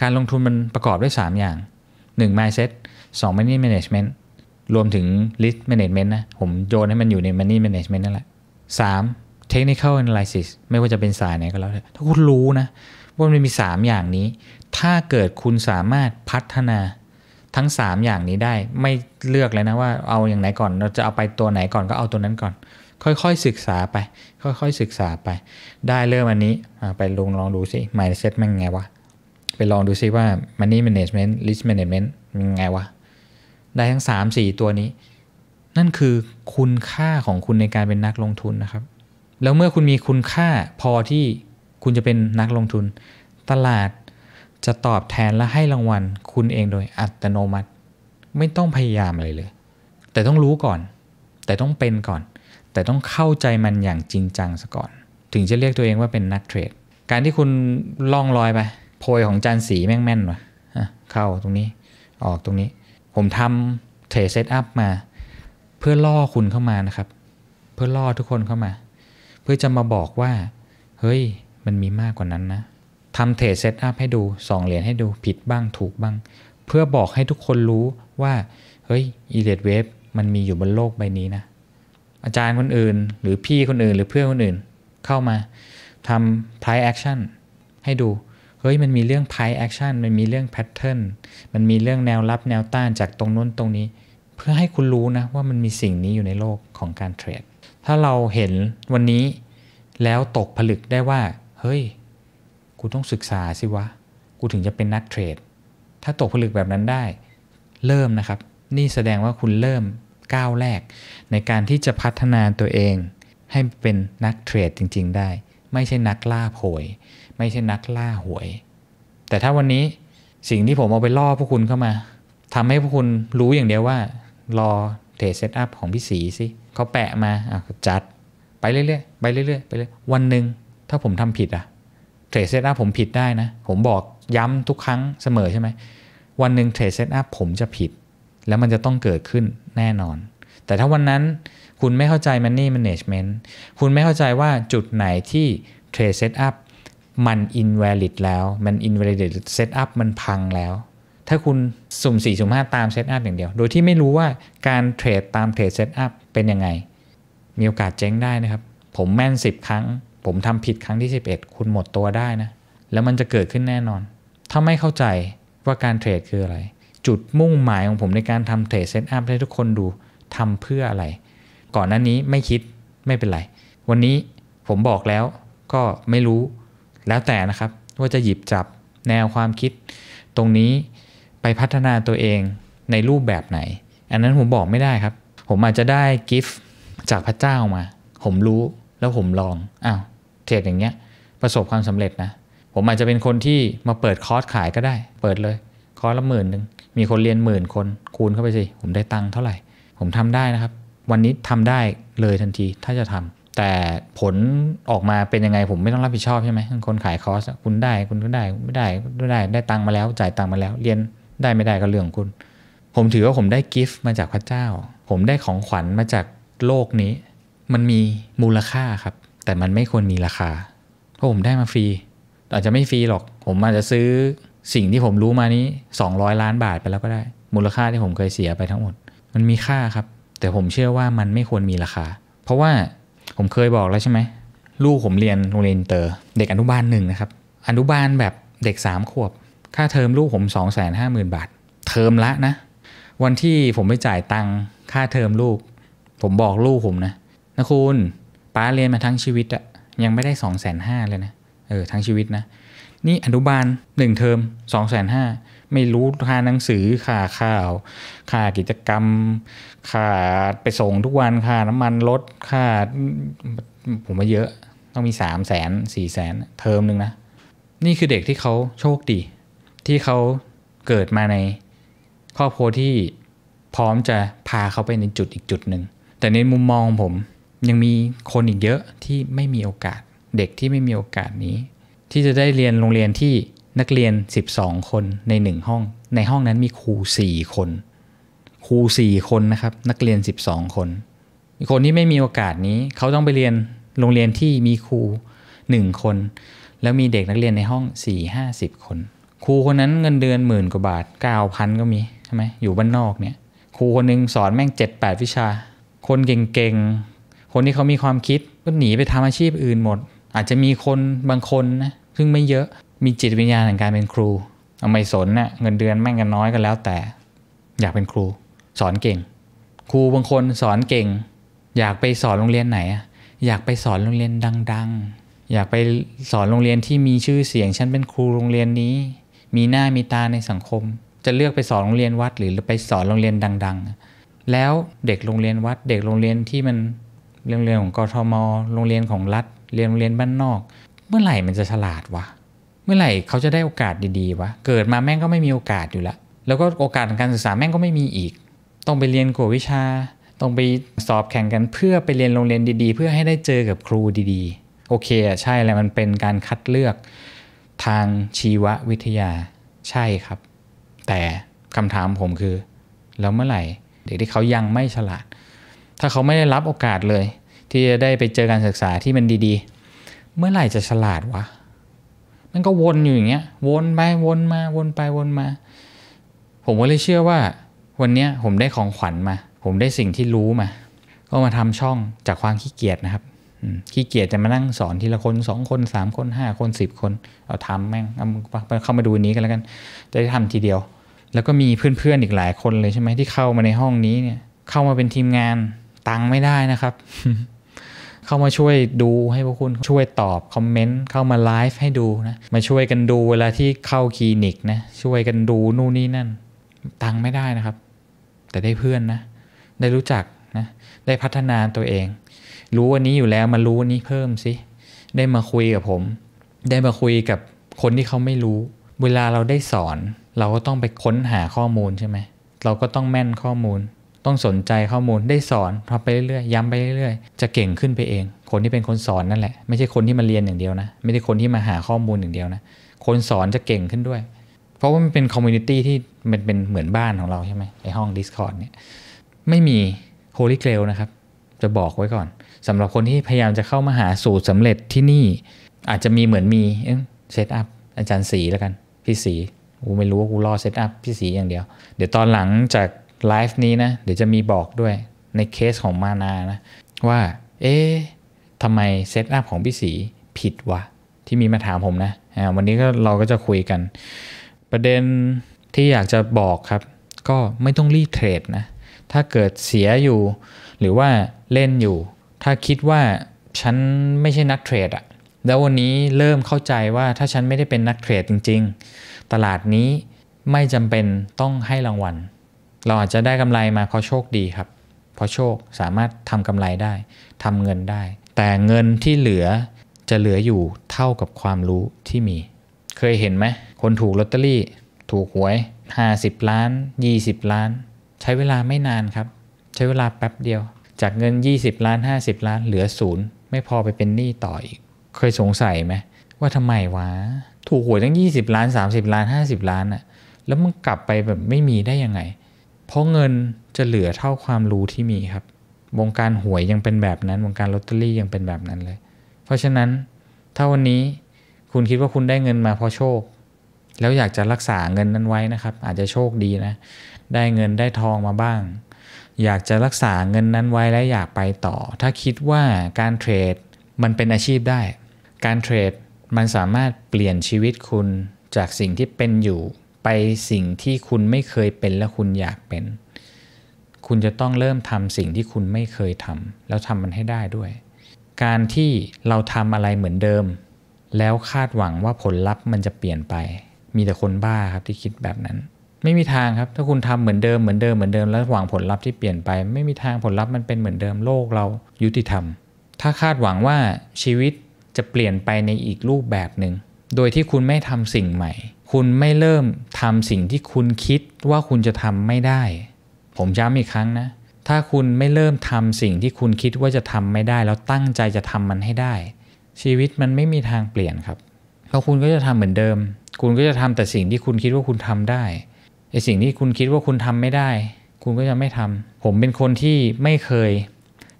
การลงทุนมันประกอบด้วย 3 อย่าง 1 mindset 2 money management รวมถึง risk management นะ ผมโยนให้มันอยู่ใน money management นั่นแหละ 3. technical analysis ไม่ว่าจะเป็นสายไหนก็แล้วถ้าคุณรู้นะว่ามันมี3อย่างนี้ถ้าเกิดคุณสามารถพัฒนาทั้ง 3 อย่างนี้ได้ ไม่เลือกเลยนะว่าเอาอย่างไหนก่อน เราจะเอาไปตัวไหนก่อนก็เอาตัวนั้นก่อน ค่อยๆ ศึกษาไป ค่อยๆศึกษาไป ได้เริ่มอันนี้ไปลงลองดูสิ mindset มันไงวะ ไปลองดูสิว่า money management risk management มันไงวะ ได้ทั้ง 3 4 ตัวนี้ นั่นคือคุณค่าของคุณในการเป็นนักลงทุนนะครับ แล้วเมื่อคุณมีคุณค่าพอที่คุณจะเป็นนักลงทุนตลาดจะตอบแทนและให้รางวัลคุณเองโดยอัตโนมัติ ไม่ต้องพยายามอะไรเลย แต่ต้องรู้ก่อน แต่ต้องเป็นก่อน แต่ต้องเข้าใจมันอย่างจริงจังซะก่อน ถึงจะเรียกตัวเองว่าเป็นนักเทรด การที่คุณล่องลอยไปโพยของจันสีแม่งแม่นวะเข้าตรงนี้ออกตรงนี้ ผมทำเทรดเซตอัพมา เพื่อล่อคุณเข้ามานะครับ เพื่อล่อทุกคนเข้ามา เพื่อจะมาบอกว่า เฮ้ย มันมีมากกว่านั้นนะทำเทรดเซตอัพให้ดู2เหรียญให้ดูผิดบ้างถูกบ้าง เพื่อบอกให้ทุกคนรู้ว่าเฮ้ยอีเลดเวฟมันมีอยู่บนโลกใบนี้นะอาจารย์คนอื่น หรือพี่คนอื่น หรือเพื่อนคนอื่น เข้ามาทำไพ i ์แอคชั่นให้ดูเฮ้ยมันมีเรื่องไพ i ์แอคชั่นมันมีเรื่องแพทเทิร์นมันมีเรื่องแนวรับแนวต้านจากตรงนู้นตรงนี้ เพื่อให้คุณรู้นะว่ามันมีสิ่งนี้อยู่ในโลกของการเทรด ถ้าเราเห็นวันนี้ แล้วตกผลึกได้ว่าเฮ้ยกูต้องศึกษาสิวะ กูถึงจะเป็นนักเทรด ถ้าตกผลึกแบบนั้นได้ เริ่มนะครับ นี่แสดงว่าคุณเริ่มก้าวแรก ในการที่จะพัฒนาตัวเอง ให้เป็นนักเทรดจริง ๆ ได้ ไม่ใช่นักล่าโผยไม่ใช่นักล่าหวย แต่ถ้าวันนี้สิ่งที่ผมเอาไปล่อพวกคุณเข้ามาทำให้พวกคุณรู้อย่างเดียวว่ารอเทรดเซตอัพของพี่สีสิเขาแปะมา อ่ะ จัด ไปเรื่อยๆไปเรื่อยๆไปเรื่อยวันหนึ่งถ้าผมทำผิดอ่ะเทรดเซตอัพผมผิดได้นะ ผมบอกย้ำทุกครั้งเสมอใช่ไหมวันหนึ่งเทรดเซตอัพผมจะผิด แล้วมันจะต้องเกิดขึ้นแน่นอน แต่ถ้าวันนั้นคุณไม่เข้าใจ Money Management คุณไม่เข้าใจว่าจุดไหนที่เทรดเซตอัพมัน invalid แล้วมัน invalid set up มันพังแล้ว ถ้าคุณสุ่ม 4 สุ่ม 5 ตาม set up อย่างเดียว โดยที่ไม่รู้ว่าการเทรดตามเทรดเซตอัพเป็นยังไง มีโอกาสเจ๊งได้นะครับ ผมแม่น10ครั้งผมทำผิดครั้งที่11 คุณหมดตัวได้นะ แล้วมันจะเกิดขึ้นแน่นอนถ้าไม่เข้าใจว่าการเทรดคืออะไร จุดมุ่งหมายของผมในการทำเทรดเซตอัพให้ทุกคนดูทำเพื่ออะไร ก่อนหน้านี้ไม่คิดไม่เป็นไร วันนี้ผมบอกแล้วก็ไม่รู้ แล้วแต่นะครับ ว่าจะหยิบจับแนวความคิด ตรงนี้ไปพัฒนาตัวเองในรูปแบบไหน อันนั้นผมบอกไม่ได้ครับ ผมอาจจะได้กิฟต์จากพระเจ้ามา ผมรู้แล้วผมลองอ้าวเทรดอย่างเงี้ยประสบความสำเร็จนะผมอาจจะเป็นคนที่มาเปิดคอร์สขายก็ได้ เปิดเลยคอร์สละหมื่นหนึ่งมีคนเรียนหมื่นคนคูณเข้าไปสิผมได้ตังค์เท่าไหร่ ผมทำได้นะครับ วันนี้ทำได้เลยทันทีถ้าจะทำ แต่ผลออกมาเป็นยังไงผมไม่ต้องรับผิดชอบใช่ไหมคนขายคอร์สคุณได้คุณก็ได้ไม่ได้ไม่ได้ได้ตังค์มาแล้วจ่ายตังค์มาแล้ว เรียนได้ไม่ได้ก็เรื่องคุณ ผมถือว่าผมได้กิฟต์มาจากพระเจ้าผมได้ของขวัญมาจากโลกนี้ มันมีมูลค่าครับแต่ มัน ไม่ควรมีราคา เพราะผมได้มา ฟรีอาจจะไม่ฟรีหรอก ผม อาจจะซื้อสิ่งที่ผมรู้มานี้ 200 ล้านบาทไปแล้วก็ได้ มูลค่าที่ผมเคยเสียไปทั้งหมด มันมีค่าครับ แต่ผมเชื่อว่ามันไม่ควรมีราคา เพราะว่าผมเคยบอกแล้วใช่ไหม ลูกผมเรียนโรงเรียนเตอร์ เด็กอนุบาลหนึ่งนะครับ อนุบาลแบบเด็ก 3 ขวบ ค่าเทอมลูกผม 2 5 0 0 0 0บาท เทอมละนะ วันที่ผมไปจ่ายตังค่าเทอมลูก ผมบอกลูกผมนะนะคุณป้าเรียนมาทั้งชีวิตอะยังไม่ได้สองแสนห้าเลยนะเออทั้งชีวิตนะ นี่อนุบาลหนึ่งเทอมสองแสนห้าไม่รู้ค่าหนังสือค่าข้าว ค่ากิจกรรมค่าไปส่งทุกวันค่าน้ำมันรถค่าผมม่าเยอะต้องมีสามแสนสี่แสนเทอมหนึ่งนะ นี่คือเด็กที่เขาโชคดี ที่เขาเกิดมาในครอบครัวที่พร้อมจะพาเขาไปในจุดอีกจุดหนึ่งแต่ในมุมมองผมยังมีคนอีกเยอะที่ไม่มีโอกาส เด็กที่ไม่มีโอกาสนี้ ที่จะได้เรียนโรงเรียนที่นักเรียน 12 คนใน 1 ห้อง ในห้องนั้นมีครู 4 คน ครู 4 คนนะครับ นักเรียน 12 คน คนที่ไม่มีโอกาสนี้เขาต้องไปเรียนโรงเรียนที่มีครู1 คน แล้วมีเด็กนักเรียนในห้อง4 50คนครูคนนั้นเงินเดือนหมื่นกว่าบาท 9 0 0พก็มีใช่ไหมอยู่บ้านนอกเนี่ยครูคนนึงสอนแม่ง 7-8 วิชา คนเก่งคนที่เขามีความคิดก็หนีไปทำอาชีพอื่นหมด อาจจะมีคนบางคนนะซึ่งไม่เยอะมีจิตวิญญาณแห่งการเป็นครูเอาไม่สนนะ่ะเงินเดือนแม่งกันน้อยกันแล้วแต่ อยากเป็นครู สอนเก่ง ครูบางคนสอนเก่ง อยากไปสอนโรงเรียนไหนอยากไปสอนโรงเรียนดัง ๆ อยากไปสอนโรงเรียนที่มีชื่อเสียงฉันเป็นครูโรงเรียนนี้ มีหน้ามีตาในสังคม จะเลือกไปสอนโรงเรียนวัดหรือไปสอนโรงเรียนดัง ๆ แล้วเด็กโรงเรียนวัดเด็กโรงเรียนที่มันเรื่องเรียนของกทม โรงเรียนของรัฐเรียนโรงเรียนบ้านนอก เมื่อไหร่มันจะฉลาดวะ เมื่อไหร่เขาจะได้โอกาสดีๆ วะ เกิดมาแม่งก็ไม่มีโอกาสอยู่ละ แล้วก็โอกาสการศึกษาแม่งก็ไม่มีอีก ต้องไปเรียนกวดวิชา ต้องไปสอบแข่งกันเพื่อไปเรียนโรงเรียนดีๆ เพื่อให้ได้เจอกับครูดีๆ โอเคอะใช่แหละมันเป็นการคัดเลือกทางชีววิทยา ใช่ครับ แต่คำถามผมคือแล้วเมื่อไหร่ เด็กที่เขายังไม่ฉลาดถ้าเขาไม่ได้รับโอกาสเลย ที่จะได้ไปเจอการศึกษาที่มันดีๆ เมื่อไหร่จะฉลาดวะ มันก็วนอยู่อย่างเงี้ย วนไปวนมา วนไปวนมา ผมก็เลยเชื่อว่า วันเนี้ยผมได้ของขวัญมา ผมได้สิ่งที่รู้มา ก็มาทำช่องจากความขี้เกียจนะครับขี้เกียจจะมานั่งสอนทีละคน สองคนสามคนห้าคนสิบคน เอาทำแม่งเอาเข้ามาดูนี้กันแล้วกัน จะได้ทำทีเดียว แล้วก็มีเพื่อนๆ อีกหลายคนเลยใช่ไหมที่เข้ามาในห้องนี้เนี่ย เข้ามาเป็นทีมงานตังค์ไม่ได้นะครับ เข้ามาช่วยดูให้พวกคุณ ช่วยตอบคอมเมนต์เข้ามาไลฟ์ให้ดูนะมาช่วยกันดูเวลาที่เข้าคลินิกนะช่วยกันดูนู่นนี่นั่น ตังค์ไม่ได้นะครับ แต่ได้เพื่อนนะได้รู้จักนะ ได้พัฒนาตัวเอง รู้วันนี้อยู่แล้วมารู้วันนี้เพิ่มสิ ได้มาคุยกับผม ได้มาคุยกับคนที่เขาไม่รู้ เวลาเราได้สอน เราก็ต้องไปค้นหาข้อมูลใช่ไหมเราก็ต้องแม่นข้อมูลต้องสนใจข้อมูลได้สอนทำไปเรื่อยๆย้ำไปเรื่อยๆจะเก่งขึ้นไปเอง คนที่เป็นคนสอนนั่นแหละไม่ใช่คนที่มาเรียนอย่างเดียวนะ ไม่ใช่คนที่มาหาข้อมูลอย่างเดียวนะ คนสอนจะเก่งขึ้นด้วย เพราะว่ามันเป็นคอมมูนิตี้ที่มันเป็นเหมือนบ้านของเราใช่ไหมไอห้อง Discord เนี่ยไม่มีโฮลิเกลนะครับ จะบอกไว้ก่อนสำหรับคนที่พยายามจะเข้ามาหาสูตรสำเร็จที่นี่ อาจจะมีเหมือนมีเซตอัพอาจารย์สีแล้วกันพี่สีกูไม่รู้ว่ากูรอเซตอัพพี่สีอย่างเดียว เดี๋ยวตอนหลังจากไลฟ์นี้นะ เดี๋ยวจะมีบอกด้วยในเคสของมานานะ ว่า เอ๊ะทำไมเซตอัพของพี่สีผิดวะ ที่มีมาถามผมนะวันนี้ก็เราก็จะคุยกัน ประเด็นที่อยากจะบอกครับ ก็ไม่ต้องรีเทรดนะ ถ้าเกิดเสียอยู่หรือว่าเล่นอยู่ ถ้าคิดว่าฉันไม่ใช่นักเทรดอะ แล้ววันนี้เริ่มเข้าใจว่าถ้าฉันไม่ได้เป็นนักเทรดจริงๆ ตลาดนี้ไม่จำเป็นต้องให้รางวัลเราอาจจะได้กำไรมาเพราะโชคดีครับเพราะโชคสามารถทำกำไรได้ ทำเงินได้ แต่เงินที่เหลือ จะเหลืออยู่เท่ากับความรู้ที่มี เคยเห็นไหม คนถูกลอตเตอรี่ ถูกหวย 50 ล้าน 20 ล้าน ใช้เวลาไม่นานครับ ใช้เวลาแป๊บเดียว จากเงิน 20 ล้าน 50 ล้าน เหลือศูนย์ไม่พอไปเป็นหนี้ต่ออีก เคยสงสัยไหมว่าทำไมวะ ถูกหวยตั้ง 20 ล้าน 30 ล้าน 50 ล้านอะแล้วมึงกลับไปแบบไม่มีได้ยังไงเพราะเงินจะเหลือเท่าความรู้ที่มีครับ วงการหวยยังเป็นแบบนั้น วงการลอตเตอรี่ยังเป็นแบบนั้นเลย เพราะฉะนั้นถ้าวันนี้คุณคิดว่าคุณได้เงินมา เพราะโชค แล้วอยากจะรักษาเงินนั้นไว้นะครับ อาจจะโชคดีนะ ได้เงินได้ทองมาบ้าง อยากจะรักษาเงินนั้นไว้และอยากไปต่อ ถ้าคิดว่าการเทรดมันเป็นอาชีพได้ การเทรดมันสามารถเปลี่ยนชีวิตคุณจากสิ่งที่เป็นอยู่ไปสิ่งที่คุณไม่เคยเป็นและคุณอยากเป็น คุณจะต้องเริ่มทำสิ่งที่คุณไม่เคยทำแล้วทำมันให้ได้ด้วย การที่เราทำอะไรเหมือนเดิม แล้วคาดหวังว่าผลลัพธ์มันจะเปลี่ยนไป มีแต่คนบ้าครับที่คิดแบบนั้น ไม่มีทางครับ ถ้าคุณทำเหมือนเดิมเหมือนเดิมเหมือนเดิมแล้วหวังผลลัพธ์ที่เปลี่ยนไป ไม่มีทางผลลัพธ์มันเป็นเหมือนเดิมโลกเรายุติธรรม ถ้าคาดหวังว่าชีวิตจะเปลี่ยนไปในอีกรูปแบบหนึง่งโดยที่คุณไม่ทำสิ่งใหม่คุณไม่เริ่มทำสิ่งที่คุณคิดว่าคุณจะทำไม่ได้ ผมย้ำอีกครั้งนะ ถ้าคุณไม่เริ่มทำสิ่งที่คุณคิดว่าจะทำไม่ได้แล้วตั้งใจจะทำ มันให้ได้ ชีวิตมันไม่มีทางเปลี่ยนครับเพราะคุณก็จะทำเหมือนเดิม คุณก็จะทำแต่สิ่งที่คุณคิดว่าคุณทำได้ไอสิ่งที่คุณคิดว่าคุณทำไม่ได้ คุณก็จะไม่ทำ ผมเป็นคนที่ไม่เคย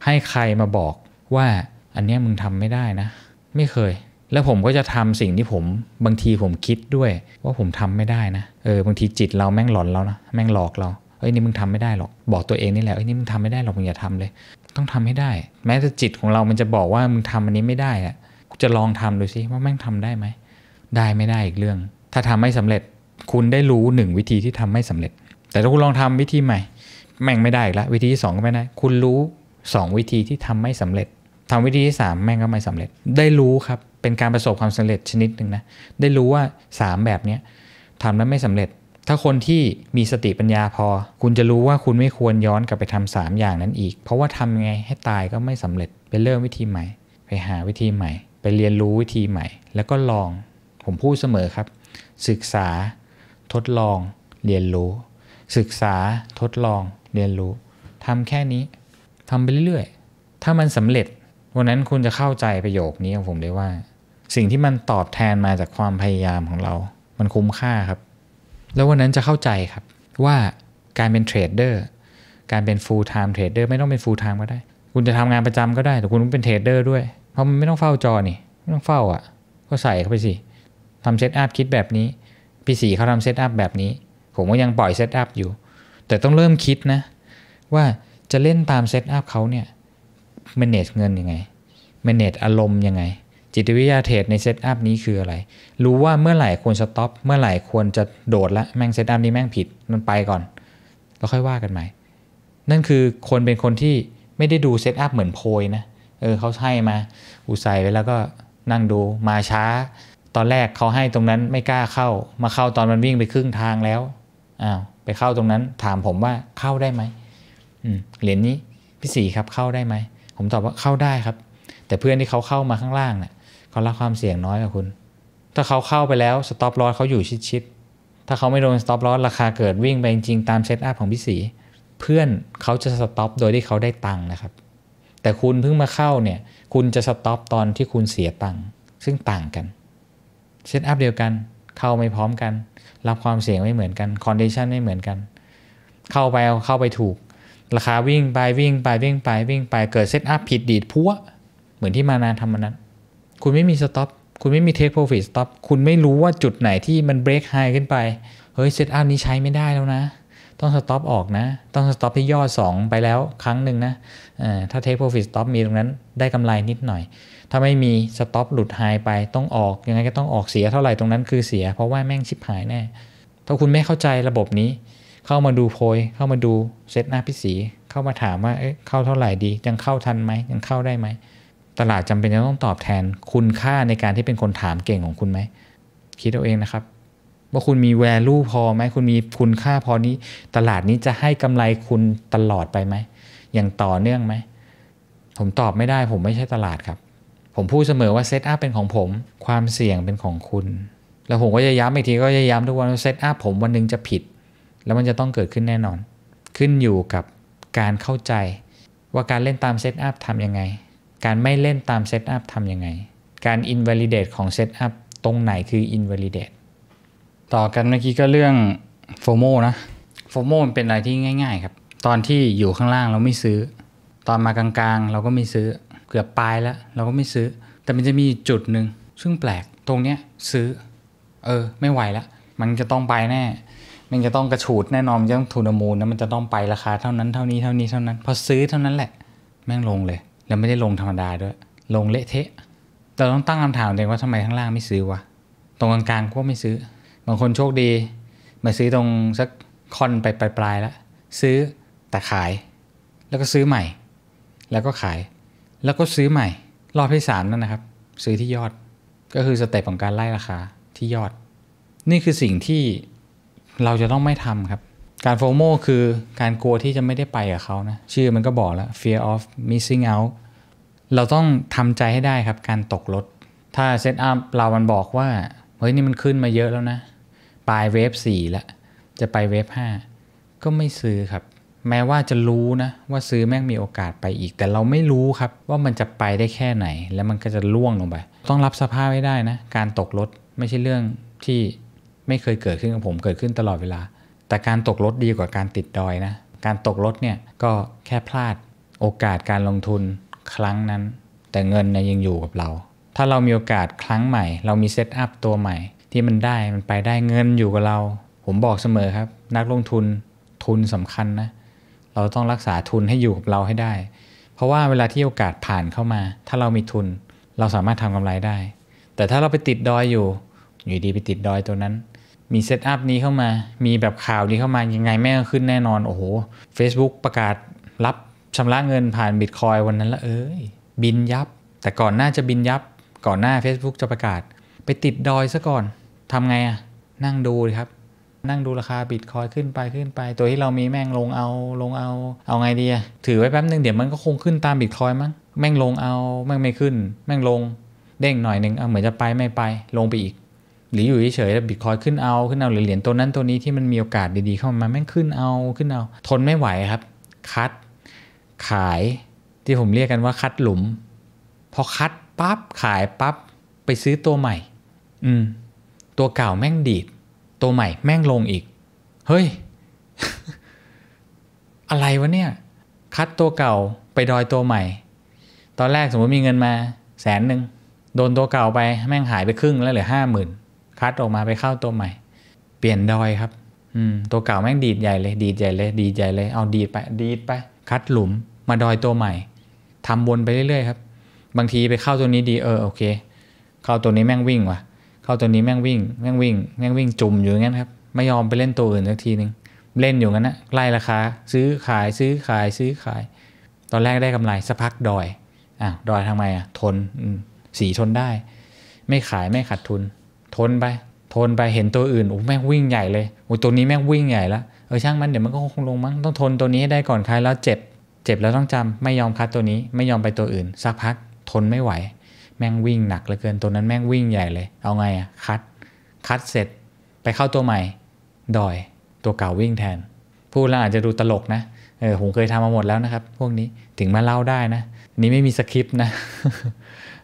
ให้ใครมาบอกว่าอันนี้มึงทำไม่ได้นะ ไม่เคยแล้วผมก็จะทำสิ่งที่ผมบางทีผมคิดด้วย ว่าผมทำไม่ได้นะเออบางทีจิตเราแม่งหลอนเรานะแม่งหลอกเราเอ้ยนี่มึงทำไม่ได้หรอก บอกตัวเองนี่แหละเอ้ยนี่มึงทำไม่ได้หรอกมึงอย่าทำเลย ต้องทำให้ได้ แม้แต่จิตของเรามันจะบอกว่ามึงทำอันนี้ไม่ได้อะจะลองทำดูสิว่าแม่งทำได้ไหมได้ไม่ได้อีกเรื่อง ถ้าทำไม่สำเร็จ คุณได้รู้หนึ่งวิธีที่ทำไม่สำเร็จ แต่ถ้าคุณลองทำวิธีใหม่ แม่งไม่ได้อีกละววิธีที่สองก็ไม่ได้คุณรู้สองวิธีที่ทำไม่สำเร็จ ทำวิธีที่สามแม่งก็ไม่สำเร็จ ได้รู้ครับเป็นการประสบความสำเร็จชนิดหนึ่งนะ ได้รู้ว่า 3 แบบเนี้ยทำแล้วไม่สำเร็จ ถ้าคนที่มีสติปัญญาพอ คุณจะรู้ว่าคุณไม่ควรย้อนกลับไปทำ 3 อย่างนั้นอีก เพราะว่าทำยังไงให้ตายก็ไม่สำเร็จไปเริ่มวิธีใหม่ ไปหาวิธีใหม่ ไปเรียนรู้วิธีใหม่ แล้วก็ลอง ผมพูดเสมอครับ ศึกษา ทดลอง เรียนรู้ ศึกษา ทดลอง เรียนรู้ ทำแค่นี้ ทำไปเรื่อยๆ ถ้ามันสำเร็จ วันนั้นคุณจะเข้าใจประโยคนี้ของผมได้ว่าสิ่งที่มันตอบแทนมาจากความพยายามของเรา มันคุ้มค่าครับ แล้ววันนั้นจะเข้าใจครับ ว่าการเป็นเทรดเดอร์ การเป็นฟูลไทม์เทรดเดอร์ไม่ต้องเป็นฟูลไทม์ก็ได้ คุณจะทำงานประจำก็ได้ แต่คุณต้องเป็นเทรดเดอร์ด้วย เพราะมันไม่ต้องเฝ้าจอนี่ ไม่ต้องเฝ้าอะ่ะ ก็ใส่เข้าไปสิทำเซตอัพคิดแบบนี้ พี่สีเขาทำเซตอัพแบบนี้ ผมก็ยังปล่อยเซตอัพอยู่ แต่ต้องเริ่มคิดนะ ว่าจะเล่นตามเซตอัพเขาเนี่ย manage เงินยังไง manage อารมณ์ยังไงจิตวิทยาเทรดในเซตอัพนี้คืออะไร รู้ว่าเมื่อไหร่ควรสต็อป เมื่อไหร่ควรจะโดดละแม่งเซตอัพนี้แม่งผิดมันไปก่อนแล้วค่อยว่ากันใหม่ นั่นคือคนเป็นคนที่ไม่ได้ดูเซตอัพเหมือนโพยนะ เออเขาให้มา อุใส่ไว้แล้วก็นั่งดูมาช้า ตอนแรกเขาให้ตรงนั้นไม่กล้าเข้า มาเข้าตอนมันวิ่งไปครึ่งทางแล้ว อ้าวไปเข้าตรงนั้นถามผมว่าเข้าได้ไหมเหรียญนนี้พี่สี่ครับเข้าได้ไหมผมตอบว่าเข้าได้ครับ แต่เพื่อนที่เขาเข้ามาข้างล่างเนะี่ยเขารับความเสี่ยงน้อยกว่าคุณ ถ้าเขาเข้าไปแล้วสต็อปลอสเขาอยู่ชิดๆ ถ้าเขาไม่โดนสต็อปลอสราคาเกิดวิ่งไปจริงๆตามเซตอัพของพี่สีเพื่อนเขาจะสต็อปโดยที่เขาได้ตังค์นะครับ แต่คุณเพิ่งมาเข้าเนี่ย คุณจะสต็อปตอนที่คุณเสียตังค์ ซึ่งต่างกัน เซตอัพเดียวกันเข้าไม่พร้อมกันรับความเสี่ยงไม่เหมือนกันคอนดิชันไม่เหมือนกัน เข้าไปเอาเข้าไปถูก ราคาวิ่งไปวิ่งไปวิ่งไปวิ่งไปเกิดเซตอัพผิดดีดพัวเหมือนที่มานาทำมันนั้นคุณไม่มีสต็อปคุณไม่มีเทคโปรฟิตสต็อปคุณไม่รู้ว่าจุดไหนที่มันเบรกไฮขึ้นไป เฮ้ยเซตอัพนี้ใช้ไม่ได้แล้วนะ ต้องสต็อปออกนะ ต้องสต็อปที่ยอด 2 ไปแล้วครั้งหนึ่งนะถ้าเทคโปรฟิตสต็อปมีตรงนั้นได้กำไรนิดหน่อย ถ้าไม่มีสต็อปหลุดไฮไปต้องออกยังไงก็ต้องออกเสียเท่าไหร่ตรงนั้นคือเสีย เพราะว่าแม่งชิบหายแน่ ถ้าคุณไม่เข้าใจระบบนี้ เข้ามาดูโพยเข้ามาดูเซตหน้าพิสีเข้ามาถามว่าเเข้าเท่าไหร่ดียังเข้าทันไหมยังเข้าได้ไหมตลาดจำเป็นจะต้องตอบแทนคุณค่าในการที่เป็นคนถามเก่งของคุณไหม คิดเอาเองนะครับ ว่าคุณมีแวลูพอไหมคุณมีคุณค่าพอนี้ ตลาดนี้จะให้กำไรคุณตลอดไปไหมอย่างต่อเนื่องไหม ผมตอบไม่ได้ ผมไม่ใช่ตลาดครับ ผมพูดเสมอว่าเซตอัพเป็นของผม ความเสี่ยงเป็นของคุณ แล้วผมก็จะย้ำอีกทีก็จะย้ำทุกวันว่าเซตอัพผมวันนึงจะผิด แล้วมันจะต้องเกิดขึ้นแน่นอน ขึ้นอยู่กับการเข้าใจว่าการเล่นตามเซตอัพทำยังไงการไม่เล่นตามเซตอัพทำยังไง การ invalidate ของเซตอัพตรงไหนคือ invalidate ต่อกันเมื่อกี้ก็เรื่องโฟโมนะ โฟโมมันเป็นอะไรที่ง่ายๆ ครับ ตอนที่อยู่ข้างล่างเราไม่ซื้อ ตอนมากลางๆ เราก็ไม่ซื้อ เกือบปลายแล้ว เราก็ไม่ซื้อ แต่มันจะมีจุดหนึ่ง ซึ่งแปลกตรงเนี้ยซื้อ เออ ไม่ไหวแล้ว มันจะต้องไปแน่ มันจะต้องกระฉูดแน่นอนมันจะต้องทุนมูลนะมันจะต้องไปราคาเท่านั้นเท่านี้เท่านี้เท่านั้น พอซื้อเท่านั้นแหละแม่งลงเลยแล้วไม่ได้ลงธรรมดาด้วย ลงเละเทะ แต่ต้องตั้งคำถามเองว่าทำไมข้างล่างไม่ซื้อวะตรงกลางๆก็ไม่ซื้อ บางคนโชคดีมาซื้อตรงสักคอนไปปลายๆแล้วซื้อแต่ขาย แล้วก็ซื้อใหม่ แล้วก็ขาย แล้วก็ซื้อใหม่ รอบที่สามนั่นนะครับ ซื้อที่ยอดก็คือสเต็ปของการไล่ราคาที่ยอด นี่คือสิ่งที่เราจะต้องไม่ทำครับการโฟโมคือการกลัวที่จะไม่ได้ไปกับเขานะ ชื่อมันก็บอกแล้ว fear of missing out เราต้องทำใจให้ได้ครับการตกรถถ้าเซตอัพเรา มันบอกว่า เฮ้ยนี่มันขึ้นมาเยอะแล้วนะปลายเวฟ4ละจะไปเวฟ 5 ก็ไม่ซื้อครับ แม้ว่าจะรู้นะ ว่าซื้อแม่งมีโอกาสไปอีก แต่เราไม่รู้ครับ ว่ามันจะไปได้แค่ไหน แล้วมันก็จะล่วงลงไป ต้องรับสภาพให้ได้นะการตกรถไม่ใช่เรื่องที่ไม่เคยเกิดขึ้นกับผมเกิดขึ้นตลอดเวลาแต่การตกรถดีกว่าการติด ดอยนะ การตกรถเนี่ยก็แค่พลาดโอกาสการลงทุนครั้งนั้น แต่เงินเนี่ยยังอยู่กับเรา ถ้าเรามีโอกาสครั้งใหม่เรามีเซตอัพตัวใหม่ ที่มันได้มันไปได้เงินอยู่กับเรา ผมบอกเสมอครับ นักลงทุนทุนสำคัญนะเราต้องรักษาทุนให้อยู่กับเราให้ได้เพราะว่าเวลาที่โอกาสผ่านเข้ามา ถ้าเรามีทุนเราสามารถทำกำไรได้ แต่ถ้าเราไปติดดอยอยู่อยู่ดีไปติดดอยตัวนั้นมีเซตอัพนี้เข้ามา มีแบบข่าวนี้เข้ามายังไงแม่ก็ขึ้นแน่นอนโอ้โห Facebook ประกาศรับชำระเงินผ่านบิตคอยวันนั้นละเอ้ย บินยับ แต่ก่อนหน้าจะบินยับก่อนหน้า Facebook จะประกาศไปติดดอยซะก่อนทำไงอะนั่งดูครับ นั่งดูราคาบิตคอยขึ้นไปขึ้นไป ตัวที่เรามีแม่งลงเอาลงเอาเอาไงดีอะถือไว้แป๊บนึงเดี๋ยวมันก็คงขึ้นตามบิตคอยมั้งแม่งลงเอาแม่งไม่ขึ้น แม่งลงเด้งหน่อยหนึ่งเอาเหมือนจะไปไม่ไป ลงไปอีกหรืออยู่เฉยๆบิตคอยขึ้นเอาขึ้นเอาหรือเหรียญตัวนั้นตัวนี้ที่มันมีโอกาสดีๆเข้ามาแม่งขึ้นเอาขึ้นเอาทนไม่ไหวครับ คัดขายที่ผมเรียกกันว่าคัดหลุม พอคัดปั๊บขายปั๊บไปซื้อตัวใหม่ อืม ตัวเก่าแม่งดีดตัวใหม่ แม่งลงอีก เฮ้ย อะไรวะเนี่ยคัดตัวเก่าไปดอยตัวใหม่ ตอนแรกสมมติมีเงินมาแสนหนึ่งโดนตัวเก่าไปแม่งหายไปครึ่งแล้วเหลือห้าหมื่นคัดออกมาไปเข้าตัวใหม่ เปลี่ยนดอยครับ อืมตัว เก่าแม่งดีดใหญ่เลย ดีดใหญ่เลย ดีดใหญ่เลย เอาดีดไป ดีดไป คัดหลุม มาดอยตัวใหม่ทำวนไปเรื่อย ๆ ครับ บางทีไปเข้าตัวนี้ดีเออโอเค เข้าตัวนี้แม่งวิ่งว่ะ เข้าตัวนี้แม่งวิ่ง แม่งวิ่ง แม่งวิ่ง จุ่มอยู่งั้นครับ ไม่ยอมไปเล่นตัวอื่นสักทีหนึ่งเล่นอยู่งั้นนะไล่ราคาซื้อขายซื้อขายซื้อขาย ตอนแรกได้กำไรสักพักดอย อ่ะดอยทาไมอ่ะ ทน สีทนได้ ไม่ขายไม่ขาดทุนทนไป ทนไป เห็นตัวอื่นโอ้แม่งวิ่งใหญ่เลยโอ้ตัวนี้แม่งวิ่งใหญ่แล้ว เออ ช่างมัน เดี๋ยวมันก็คงลงมั้ง ต้องทนตัวนี้ให้ได้ก่อนลายแล้วเจ็บ เจ็บแล้วต้องจำไม่ยอมคัดตัวนี้ ไม่ยอมไปตัวอื่น สักพักทนไม่ไหว แม่งวิ่งหนักเหลือเกิน ตัวนั้นแม่งวิ่งใหญ่เลย เอาไงอะคัด คัดเสร็จ ไปเข้าตัวใหม่ ดอย ตัวเก่าวิ่งแทนพูดแล้วอาจจะดูตลกนะ เออผมเคยทำมาหมดแล้วนะครับ พวกนี้ ถึงมาเล่าได้นะนี้ไม่มีสคริปต์นะ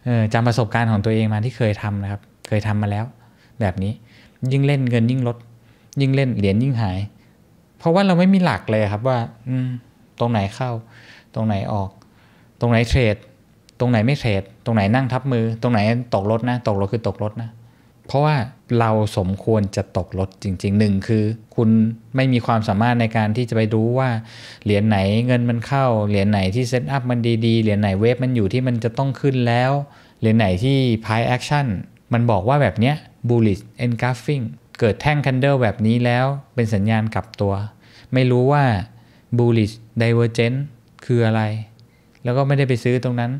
เออจำประสบการณ์ของตัวเองมาที่เคยทำนะครับ เคยทำมาแล้วแบบนี้ยิ่งเล่นเงินยิ่งลดยิ่งเล่นเหรียญยิ่งหาย เพราะว่าเราไม่มีหลักเลยครับว่า อืมตรงไหนเข้า ตรงไหนออก ตรงไหนเทรดตรงไหนไม่ เทรดตรงไหนนั่งทับมือ ตรงไหนตกรถนะตกรถคือตกรถนะ เพราะว่าเราสมควรจะตกรถจริงๆหนึ่งคือ คุณไม่มีความสามารถในการที่จะไปรู้ว่า เหรียญไหนเงินมันเข้าเหรียญไหนที่เซตอัพมันดีๆเหรียญไหนเวฟมันอยู่ที่มันจะต้องขึ้นแล้วเหรียญไหนที่พายแอคชั่นมันบอกว่าแบบเนี้ย bullish engulfing เกิดแท่งคันเดิลแบบนี้แล้วเป็นสัญญาณกลับตัว ไม่รู้ว่า bullish divergence คืออะไร แล้วก็ไม่ได้ไปซื้อตรงนั้น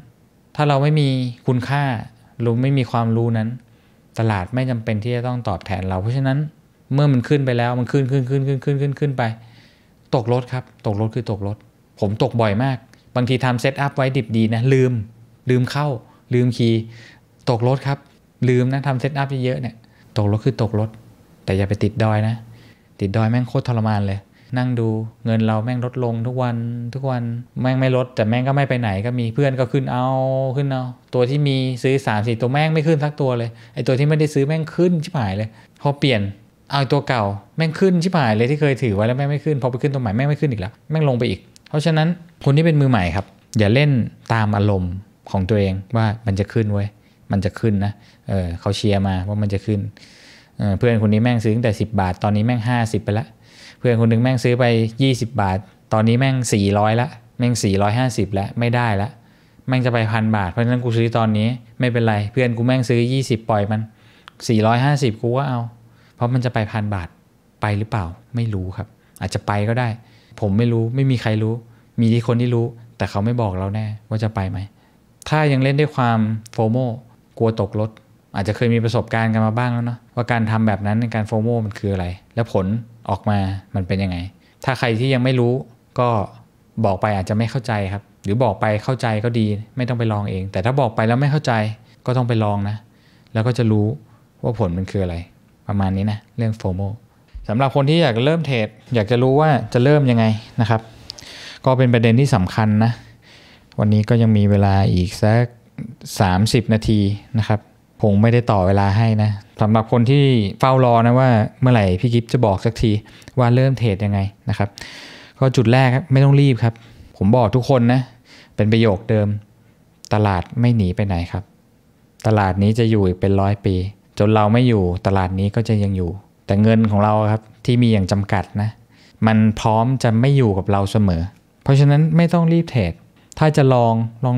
ถ้าเราไม่มีคุณค่าหรอไม่มีความรู้นั้น ตลาดไม่จำเป็นที่จะต้องตอบแทนเรา เพราะฉะนั้น เมื่อมันขึ้นไปแล้วมันขึ้นขึ้นขึ้นขึ้นขึ้นขึ้นขึ้นไป ตกรถครับ ตกรถคือตกรถผมตกบ่อยมาก บางทีทำเซตอัพไว้ดิบดีนะลืม ลืมเข้า ลืมคีย์ตกรถครับลืมนะทำเซตอัพเยอะๆเนี่ย ตกรถคือตกรถ แต่อย่าไปติดดอยนะ ติดดอยแม่งโคตรทรมานเลย นั่งดูเงินเราแม่งลดลง ทุกวันทุกวันแม่งไม่ลดแต่แม่งก็ไม่ไปไหนก็มีเพื่อนก็ขึ้นเอาขึ้นเอาตัวที่มีซื้อ3ามสี่ตัวแม่งไม่ขึ้นสักตัวเลยไอตัวที่ไม่ได้ซื้อแม่งขึ้นชิบหายเลยพอเปลี่ยนเอาตัวเก่าแม่งขึ้นชิบหายเลยที่เคยถือไว้แล้วแม่งไม่ขึ้น พอไปขึ้นตัวใหม่แม่งไม่ขึ้นอีกแล้วแม่งลงไปอีก เพราะฉะนั้นคนที่เป็นมือใหม่ครับ อย่าเล่นตามอารมณ์ของตัวเองว่ามันจะขึ้นเว้ยมันจะขึ้นนะเออเขาเชียร์มาว่ามันจะขึ้นเเพื่อนคนนี้แม่งซื้อตั้งแต่10บาท ตอนนี้แม่ง 50 ไปละเพื่อนคนนึงแม่งซื้อไป 20 บาท ตอนนี้แม่ง 400ละแม่ง 450ละไม่ได้ละแม่งจะไปพันบาท เพราะฉะนั้นกูซื้อตอนนี้ไม่เป็นไร เพื่อนกูแม่งซื้อ 20 ปล่อยมัน 450 กูว่าเอา เพราะมันจะไปพันบาท ไปหรือเปล่า ไม่รู้ครับ อาจจะไปก็ได้ ผมไม่รู้ ไม่มีใครรู้ มีที่คนที่รู้ แต่เขาไม่บอกเราแน่ ว่าจะไปไหม ถ้ายังเล่นด้วยความโฟโมกลัวตกรถอาจจะเคยมีประสบการณ์กันมาบ้างแล้วเนาะว่าการทำแบบนั้นในการโฟโมมันคืออะไร แล้วผลออกมา มันเป็นยังไง ถ้าใครที่ยังไม่รู้ก็บอกไปอาจจะไม่เข้าใจครับ หรือบอกไปเข้าใจก็ดีไม่ต้องไปลองเอง แต่ถ้าบอกไปแล้วไม่เข้าใจก็ต้องไปลองนะ แล้วก็จะรู้ว่าผลมันคืออะไร ประมาณนี้นะ เรื่องโฟโมสำหรับคนที่อยากเริ่มเทรดอยากจะรู้ว่าจะเริ่มยังไงนะครับ ก็เป็นประเด็นที่สำคัญนะวันนี้ก็ยังมีเวลาอีกสัก30 นาทีนะครับผมไม่ได้ต่อเวลาให้นะสำหรับคนที่เฝ้ารอนะว่าเมื่อไหร่พี่กิฟจะบอกสักทีว่าเริ่มเทรดยังไงนะครับ ก็จุดแรกไม่ต้องรีบครับ ผมบอกทุกคนนะเป็นประโยคเดิมตลาดไม่หนีไปไหนครับ ตลาดนี้จะอยู่อีกเป็นร้อยปี จนเราไม่อยู่ตลาดนี้ก็จะยังอยู่ แต่เงินของเราครับที่มีอย่างจำกัดนะ มันพร้อมจะไม่อยู่กับเราเสมอ เพราะฉะนั้นไม่ต้องรีบเทรดถ้าจะลองลอง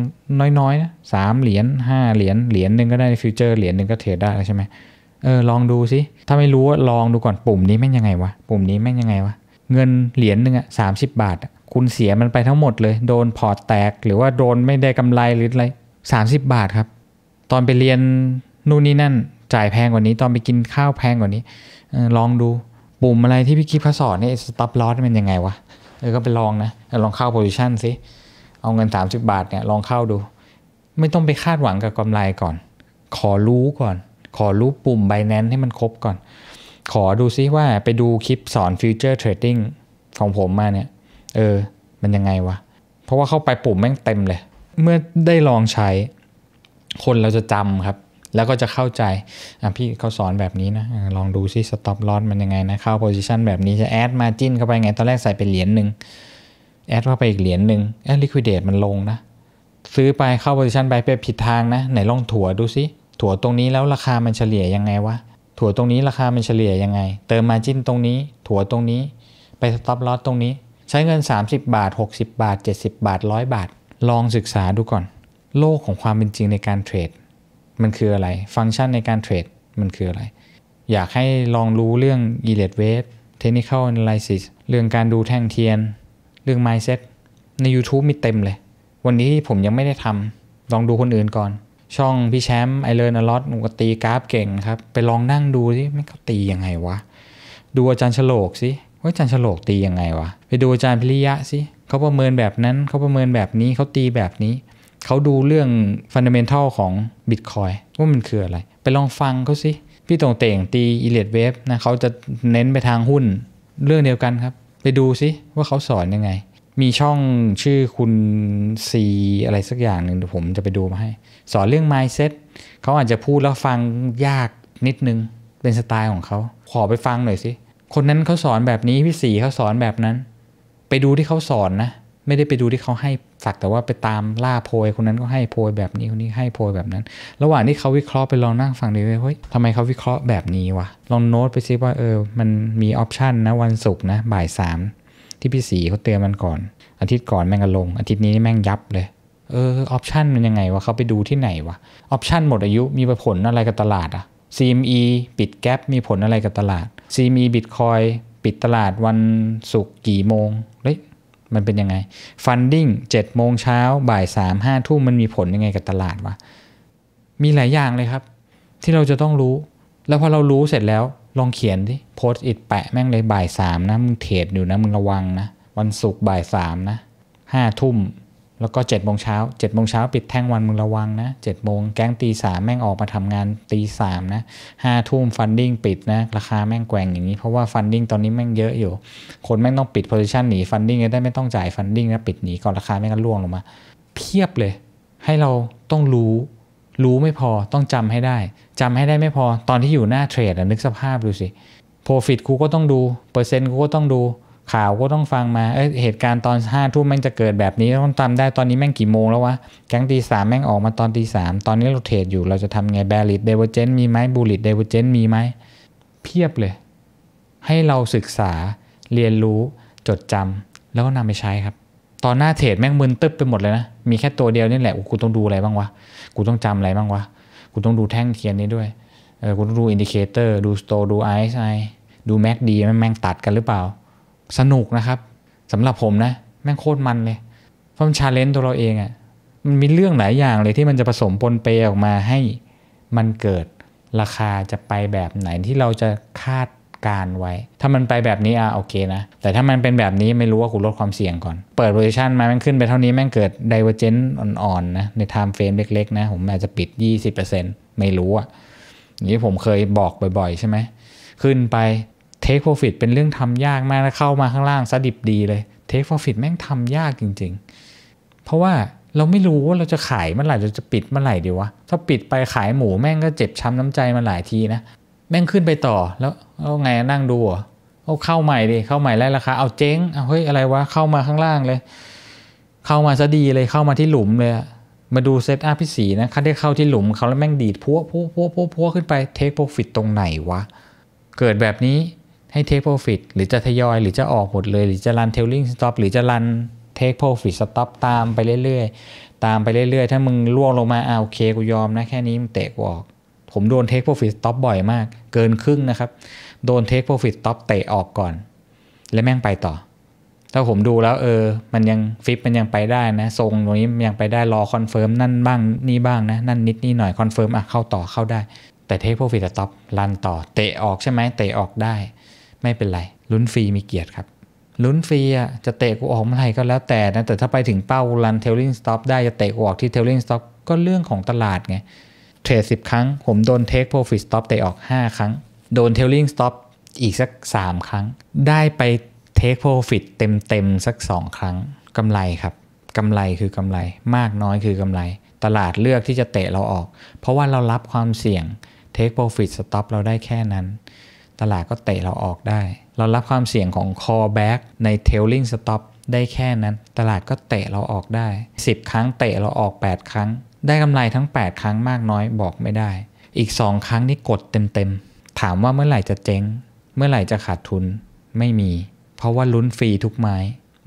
น้อยๆนะสามเหรียญห้าเหรียญเหรียญหนึ่งก็ได้ในฟิวเจอร์เหรียญหนึ่งก็เทรดได้ใช่ไหมเออลองดูสิ ถ้าไม่รู้ลองดูก่อนปุ่มนี้แม่งยังไงวะปุ่มนี้แม่งยังไงวะเงินเหรียญหนึ่งอะสาสิบาท คุณเสียมันไปทั้งหมดเลย โดนพอร์ตแตก หรือว่าโดนไม่ได้กำไรหรืออะไรสาสิบาทครับ ตอนไปเรียนนู่นนี่นั่น จ่ายแพงกว่านี้ตอนไปกินข้าวแพงกว่านี้ลองดูปุ่มอะไรที่พี่คิดเขาสอนเนี่ยสต็อปลอสมันยังไงวะเออ ก็ไปลองนะลองเข้าโพซิชันสิเอาเงิน 30 บาทเนี่ยลองเข้าดู ไม่ต้องไปคาดหวังกับกำไรก่อน ขอรู้ก่อน ขอรู้ปุ่มไบแนนให้มันครบก่อน ขอดูซิว่าไปดูคลิปสอนฟิวเจอร์เทรดดิ้งของผมมาเนี่ย เออ มันยังไงวะ เพราะว่าเข้าไปปุ่มแม่งเต็มเลย เมื่อได้ลองใช้คนเราจะจำครับ แล้วก็จะเข้าใจอ่ะพี่เขาสอนแบบนี้นะ ลองดูซิสต็อปลอสมันยังไงนะ เข้าโพซิชันแบบนี้จะแอดมาจิ้นเข้าไปไงตอนแรกใส่เป็นเหรียญหนึ่งแอดเข้าไปอีกเหรียญหนึ่งแอดลิควิดเดตมันลงนะ ซื้อไปเข้าโพซิชันไปไปผิดทางนะ ไหนลองถั่วดูซิถั่วตรงนี้แล้วราคามันเฉลี่ยยังไงวะ ถั่วตรงนี้ราคามันเฉลี่ยยังไง เติมมาจิ้นตรงนี้ ถั่วตรงนี้ ไปสต็อปลอสตรงนี้ ใช้เงิน 30 บาท 60 บาท 70 บาท 100 บาท ลองศึกษาดูก่อน โลกของความเป็นจริงในการเทรดมันคืออะไรฟังก์ชันในการเทรดมันคืออะไร อยากให้ลองรู้เรื่อง e l เ t wave technical analysis เรื่องการดูแท่งเทียนเรื่อง mindset ใน YouTube มีเต็มเลย วันนี้ผมยังไม่ได้ทำลองดูคนอื่นก่อน ช่องพี่แชมป์ไอเลอร์นอลอตหนูก็ตีกราฟเก่งครับ ไปลองนั่งดูสิไม่เขาตียังไงวะ ดูอาจารย์ฉลกสิว่าอาจารย์ฉลกตียังไงวะ ไปดูอาจารย์พิริยะสิเขาประเมินแบบนั้นเขาประเมินแบบนี้เขาตีแบบนี้ เขาดูเรื่องฟันเดเมนทัลของบิตคอยว่ามันคืออะไร ไปลองฟังเขาสิพี่ตงเต่งตีอิเลียดเวฟนะเขาจะเน้นไปทางหุ้นเรื่องเดียวกันครับไปดูสิว่าเขาสอนยังไง มีช่องชื่อคุณซีอะไรสักอย่างหนึ่งเดี๋ยวผมจะไปดูมาให้ สอนเรื่อง mindset เขาอาจจะพูดแล้วฟังยากนิดนึง เป็นสไตล์ของเขา ขอไปฟังหน่อยสิ คนนั้นเขาสอนแบบนี้พี่สี เขาสอนแบบนั้น ไปดูที่เขาสอนนะไม่ได้ไปดูที่เขาให้สักแต่ว่าไปตามล่าโพยคนนั้นก็ให้โพยแบบนี้คนนี้ให้โพยแบบนั้น ระหว่างที่เขาวิเคราะห์ไปลองนั่งฟังดูเฮ้ยทำไมเขาวิเคราะห์แบบนี้วะลองโน้ตไปซิว่าเออมันมีออปชันนะวันศุกร์นะ บ่ายสามที่พี่สีเขาเตือนมันก่อน อาทิตย์ก่อนแม่งก็ลง อาทิตย์นี้แม่งยับเลยเออออปชันมันยังไงวะเขาไปดูที่ไหนวะออปชันหมดอายุมีผลอะไรกับตลาดอะ CME ปิดแกลปมีผลอะไรกับตลาด CME Bitcoin ปิดตลาดวันศุกร์กี่โมงเฮ้ยมันเป็นยังไงฟันดิ้งเจ็ดโมงเช้าบ่ายสามห้าทุ่มมันมีผลยังไงกับตลาดวะมีหลายอย่างเลยครับ ที่เราจะต้องรู้ แล้วพอเรารู้เสร็จแล้วลองเขียนที่โพสต์อิดแปะแม่งเลยบ่ายสามนะ มึงเทรดอยู่นะ มึงระวังนะ วันศุกร์บ่ายสามนะห้าทุ่มแล้วก็7จ็ดโมงเช้าเจ็ดโมงเช้าปิดแท่งวันมึงระวังนะเจ็ดโมงแก๊งตีสามแม่งออกมาทำงานตีสามนะห้าทุ่มฟันดิ้งปิดนะ ราคาแม่งแกว่งอย่างนี้ เพราะว่าฟันดิ้งตอนนี้แม่งเยอะอยู่ คนแม่งต้องปิดโพซิชันหนีฟันดิ้งได้ไม่ต้องจ่ายฟันดิ้งแล้วปิดหนีก่อนราคาแม่งก็ล่วงลงมาเพียบเลย ให้เราต้องรู้ รู้ไม่พอต้องจำให้ได้ จำให้ได้ไม่พอตอนที่อยู่หน้าเทรดนึกสภาพดูสิโปรฟิตกูก็ต้องดูเปอร์เซ็นต์กูก็ต้องดูข่าวก็ต้องฟังมาเเหตุการณ์ตอนห้าทุ่มแม่งจะเกิดแบบนี้ต้องทำได้ ตอนนี้แม่งกี่โมงแล้ววะ แก๊งตีสามแม่งออกมาตอนตีสามตอนนี้เราเทรดอยู่เราจะทำไงแบริดเดเวอร์เจนมีไหมบูลิดเดเวอร์เจนมีไหม เพียบเลย ให้เราศึกษา เรียนรู้ จดจำ แล้วก็นำไปใช้ครับ ตอนหน้าเทรดแม่งมึนตึ๊บไปหมดเลยนะ มีแค่ตัวเดียวนี่แหละกูต้องดูอะไรบ้างวะ กูต้องจำอะไรบ้างวะ กูต้องดูแท่งเทียนนี้ด้วยเออกูต้องดูอินดิเคเตอร์ ดูสโตดูไอซ์ไอดูแม็กดีแม่งตัดกันหรือเปล่าสนุกนะครับสำหรับผมนะ แม่งโคตรมันเลยเพราะมันชาเลนจ์ตัวเราเองอะ่ะมันมีเรื่องหลายอย่างเลยที่มันจะผสมปนเปออกมาให้มันเกิดราคาจะไปแบบไหนที่เราจะคาดการไว้ ถ้ามันไปแบบนี้อ่ะ โอเคนะ แต่ถ้ามันเป็นแบบนี้ไม่รู้ว่าคุณลดความเสี่ยงก่อน เปิดโพซิชันมาแม่งขึ้นไปเท่านี้แม่งเกิดไดเวอร์เจนต์อ่อน ๆ นะ ในไทม์เฟรมเล็กๆ นะ ผมอาจจะปิด20%ไม่รู้อ่ะอย่างนี้ผมเคยบอกบ่อยๆ ใช่ไหมขึ้นไป take profit เป็นเรื่องทำยากมากแล้วเข้ามาข้างล่างซะดิบดีเลย take profit แม่งทำยากจริงๆ เพราะว่าเราไม่รู้ว่าเราจะขายเมื่อไหร่เราจะปิดเมื่อไหร่ดีวะถ้าปิดไปขายหมูแม่งก็เจ็บช้ำน้ำใจมาหลายทีนะแม่งขึ้นไปต่อแล้วเอาไงนั่งดูเหอาเข้าใหม่ดิเข้าใหม่ไลวราคาเอาเจ๊ง เอาเฮ้ยอะไรวะเข้ามาข้างล่างเลย เข้ามาซะดีเลยเข้ามาที่หลุมเลยมาดูเซตอัพพี่สีนะคัาได้เข้าที่หลุมเขาแล้วแม่งดีดพัวพัวพัวพัวพัวขึ้นไปเทคโปรฟิตตรงไหนวะ เกิดแบบนี้ให้ take profit หรือจะทยอยหรือจะออกหมดเลย หรือจะรัน t ทล l i n g stop หรือจะรัน take profit stop ตามไปเรื่อยๆตามไปเรื่อยๆถ้ามึงล่วงลงมาเอาโอเคกูยอมนะแค่นี้มึงเตะกูออก ผมโดน take profit stop บ่อยมากเกินครึ่งนะครับ โดน take profit stop เตะออกก่อน แล้วแม่งไปต่อ ถ้าผมดูแล้วเออมันยังฟิปมันยังไปได้นะทรงตรงนี้ยังไปได้รอคอนเฟิร์มนั่นบ้างนี่บ้างนะ นั่นนิดนี่หน่อยคอนเฟิร์มอ่ะเข้าต่อเข้าได้ แต่เทคโปรฟิตสต็อปรันต่อเตะออกใช่ไหมเตะออกได้ไม่เป็นไรลุ้นฟรีมีเกียรติครับลุ้นฟรีอ่ะจะเตะกูออกเมื่อไหร่ก็แล้วแต่นะแต่ถ้าไปถึงเป้ารันเทลลิงสต็อปได้จะเตะกูออกที่เทลลิงสต็อปก็เรื่องของตลาดไงเทรดสิบครั้ง ผม โดนเทคโปรฟิตสต็อปเตะออก 5 ครั้ง โดนเทลลิงสต็อปอีกสัก 3 ครั้ง ได้ไปเทคโปรฟิตเต็มๆสัก 2 ครั้งกำไรครับกำไรคือกำไรมากน้อยคือกำไร ตลาดเลือกที่จะเตะเราออก เพราะว่าเรารับความเสี่ยงเทคโปรฟิตสต็อปเราได้แค่นั้นตลาดก็เตะเราออกได้ เรารับความเสี่ยงของ call back ใน tailing stop ได้แค่นั้น ตลาดก็เตะเราออกได้ 10 ครั้งเตะเราออก 8 ครั้ง ได้กำไรทั้ง 8 ครั้งมากน้อยบอกไม่ได้ อีก 2 ครั้งนี่กดเต็ม ๆ ถามว่าเมื่อไหร่จะเจ๊ง เมื่อไหร่จะขาดทุน ไม่มี เพราะว่าลุ้นฟรีทุกไม้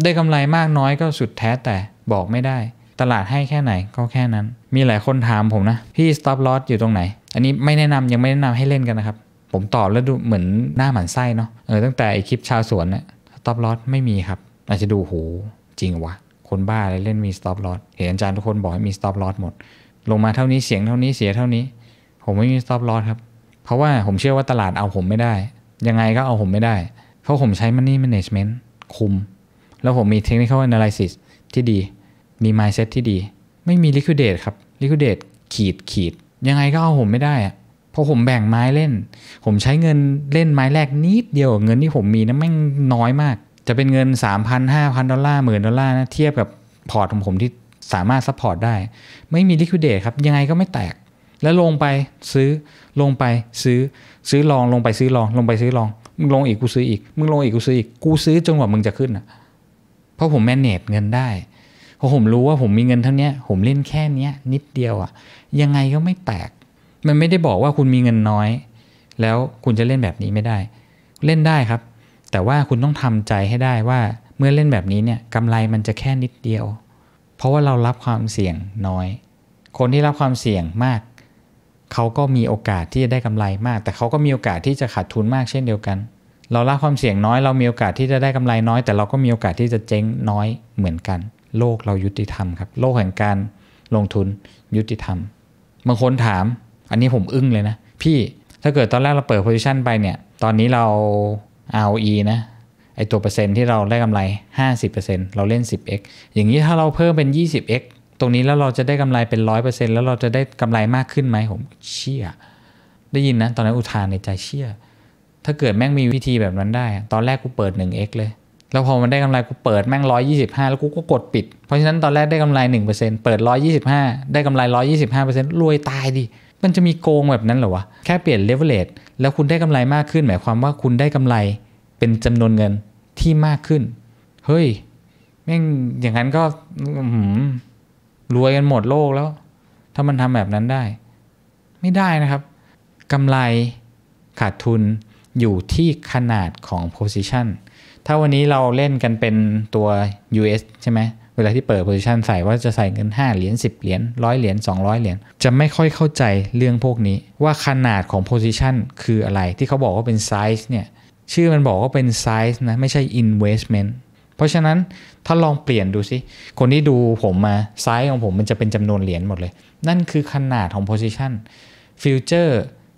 ได้กำไรมากน้อยก็สุดแท้แต่บอกไม่ได้ ตลาดให้แค่ไหนก็แค่นั้น มีหลายคนถามผมนะ พี่ stop loss อยู่ตรงไหน อันนี้ไม่แนะนำยังไม่แนะนำให้เล่นกันนะครับผมตอบแล้วดูเหมือนหน้าหมันไส้เนาะเออตั้งแต่ไอคลิปชาวสวนเนี่ยสต็อปลอสไม่มีครับอาจจะดูโหจริงวะ คนบ้าอะไรเล่นมีสต็อปลอสเห็นอาจารย์ทุกคนบอกให้มีสต็อปลอสหมด ลงมาเท่านี้เสียงเท่านี้เสียเท่านี้ผมไม่มีสต็อปลอสครับ เพราะว่าผมเชื่อว่าตลาดเอาผมไม่ได้ ยังไงก็เอาผมไม่ได้ เพราะผมใช้ Money Management คุมแล้วผมมี Technical Analysis ที่ดีมี Mindset ที่ดี ไม่มี Liquidate ครับ Liquidate ขีดขีดยังไงก็เอาผมไม่ได้อะพอผมแบ่งไม้เล่น ผมใช้เงินเล่นไม้แรกนิดเดียว เงินที่ผมมีนะแม่งน้อยมาก จะเป็นเงิน3,000 5,000 ดอลลาร์หมื่นดอลลาร์นะเทียบกับพอร์ตของผมที่สามารถซัพพอร์ตได้ ไม่มีลิควิดเดตครับ ยังไงก็ไม่แตก แล้วลงไปซื้อลงไปซื้อซื้อลองลงไปซื้อลองลงไปซื้อลองมึงลงอีกกูซื้ออีก มึง ลงอีกกูซื้ออีก กูซื้อจนกว่ามึงจะขึ้นอ่ะเพราะผมแมネจเงินได้เพราะผมรู้ว่าผมมีเงินเท่านี้ผมเล่นแค่นี้นิดเดียวอ่ะ ยังไงก็ไม่แตกมันไม่ได้บอกว่าคุณมีเงินน้อย แล้วคุณจะเล่นแบบนี้ไม่ได้ เล่นได้ครับ แต่ว่าคุณต้องทำใจให้ได้ว่า เมื่อเล่นแบบนี้เนี่ยกำไรมันจะแค่นิดเดียว เพราะว่าเรารับความเสี่ยงน้อย คนที่รับความเสี่ยงมาก เขาก็มีโอกาสที่จะได้กำไรมาก แต่เขาก็มีโอกาสที่จะขาดทุนมากเช่นเดียวกัน เรารับความเสี่ยงน้อย เรามีโอกาสที่จะได้กำไรน้อยแต่ เราก็มีโอกาสที่จะเจ๊งน้อยเหมือนกัน โลกเรายุติธรรมครับ โลกแห่งการ ลงทุนยุติธรรม บางคนถามอันนี้ผมอึ้งเลยนะ พี่ถ้าเกิดตอนแรกเราเปิด position ไปเนี่ย ตอนนี้เรา ROE นะไอตัวเปอร์เซ็นที่เราได้กำไร 50%เราเล่น 10x อย่างนี้ถ้าเราเพิ่มเป็น 20x ตรงนี้แล้วเราจะได้กำไรเป็น 100%แล้วเราจะได้กำไรมากขึ้นไหมผมเชี่ยได้ยินนะ ตอนนั้นอุทานในใจเชี่ยถ้าเกิดแม่งมีวิธีแบบนั้นได้ ตอนแรกกูเปิด 1x เลย แล้วพอมันได้กำไรกูเปิดแม่ง125แล้วกูก็กดปิด เพราะฉะนั้นตอนแรกได้กำไร1%เปิด 125 ได้กำไร 125%รวยตายดิมันจะมีโกงแบบนั้นเหรอวะ แค่เปลี่ยนเลเวลเลตแล้วคุณได้กำไรมากขึ้น หมายความว่าคุณได้กำไรเป็นจำนวนเงินที่มากขึ้น เฮ้ยแม่งอย่างนั้นก็รวยกันหมดโลกแล้ว ถ้ามันทำแบบนั้นได้ ไม่ได้นะครับ กำไรขาดทุนอยู่ที่ขนาดของ position ถ้าวันนี้เราเล่นกันเป็นตัว US ใช่ไหมเวลาที่เปิดโพสิชันใส่ว่าจะใส่เงิน5 เหรียญ10 เหรียญร้อยเหรียญ200 เหรียญจะไม่ค่อยเข้าใจเรื่องพวกนี้ว่าขนาดของโพสิชันคืออะไรที่เขาบอกว่าเป็นไซส์เนี่ยชื่อมันบอกว่าเป็นไซส์นะไม่ใช่ investment เพราะฉะนั้นถ้าลองเปลี่ยนดูสิ คนที่ดูผมมาไซส์ของผมมันจะเป็นจำนวนเหรียญหมดเลย นั่นคือขนาดของโพสิชันฟิวเจอร์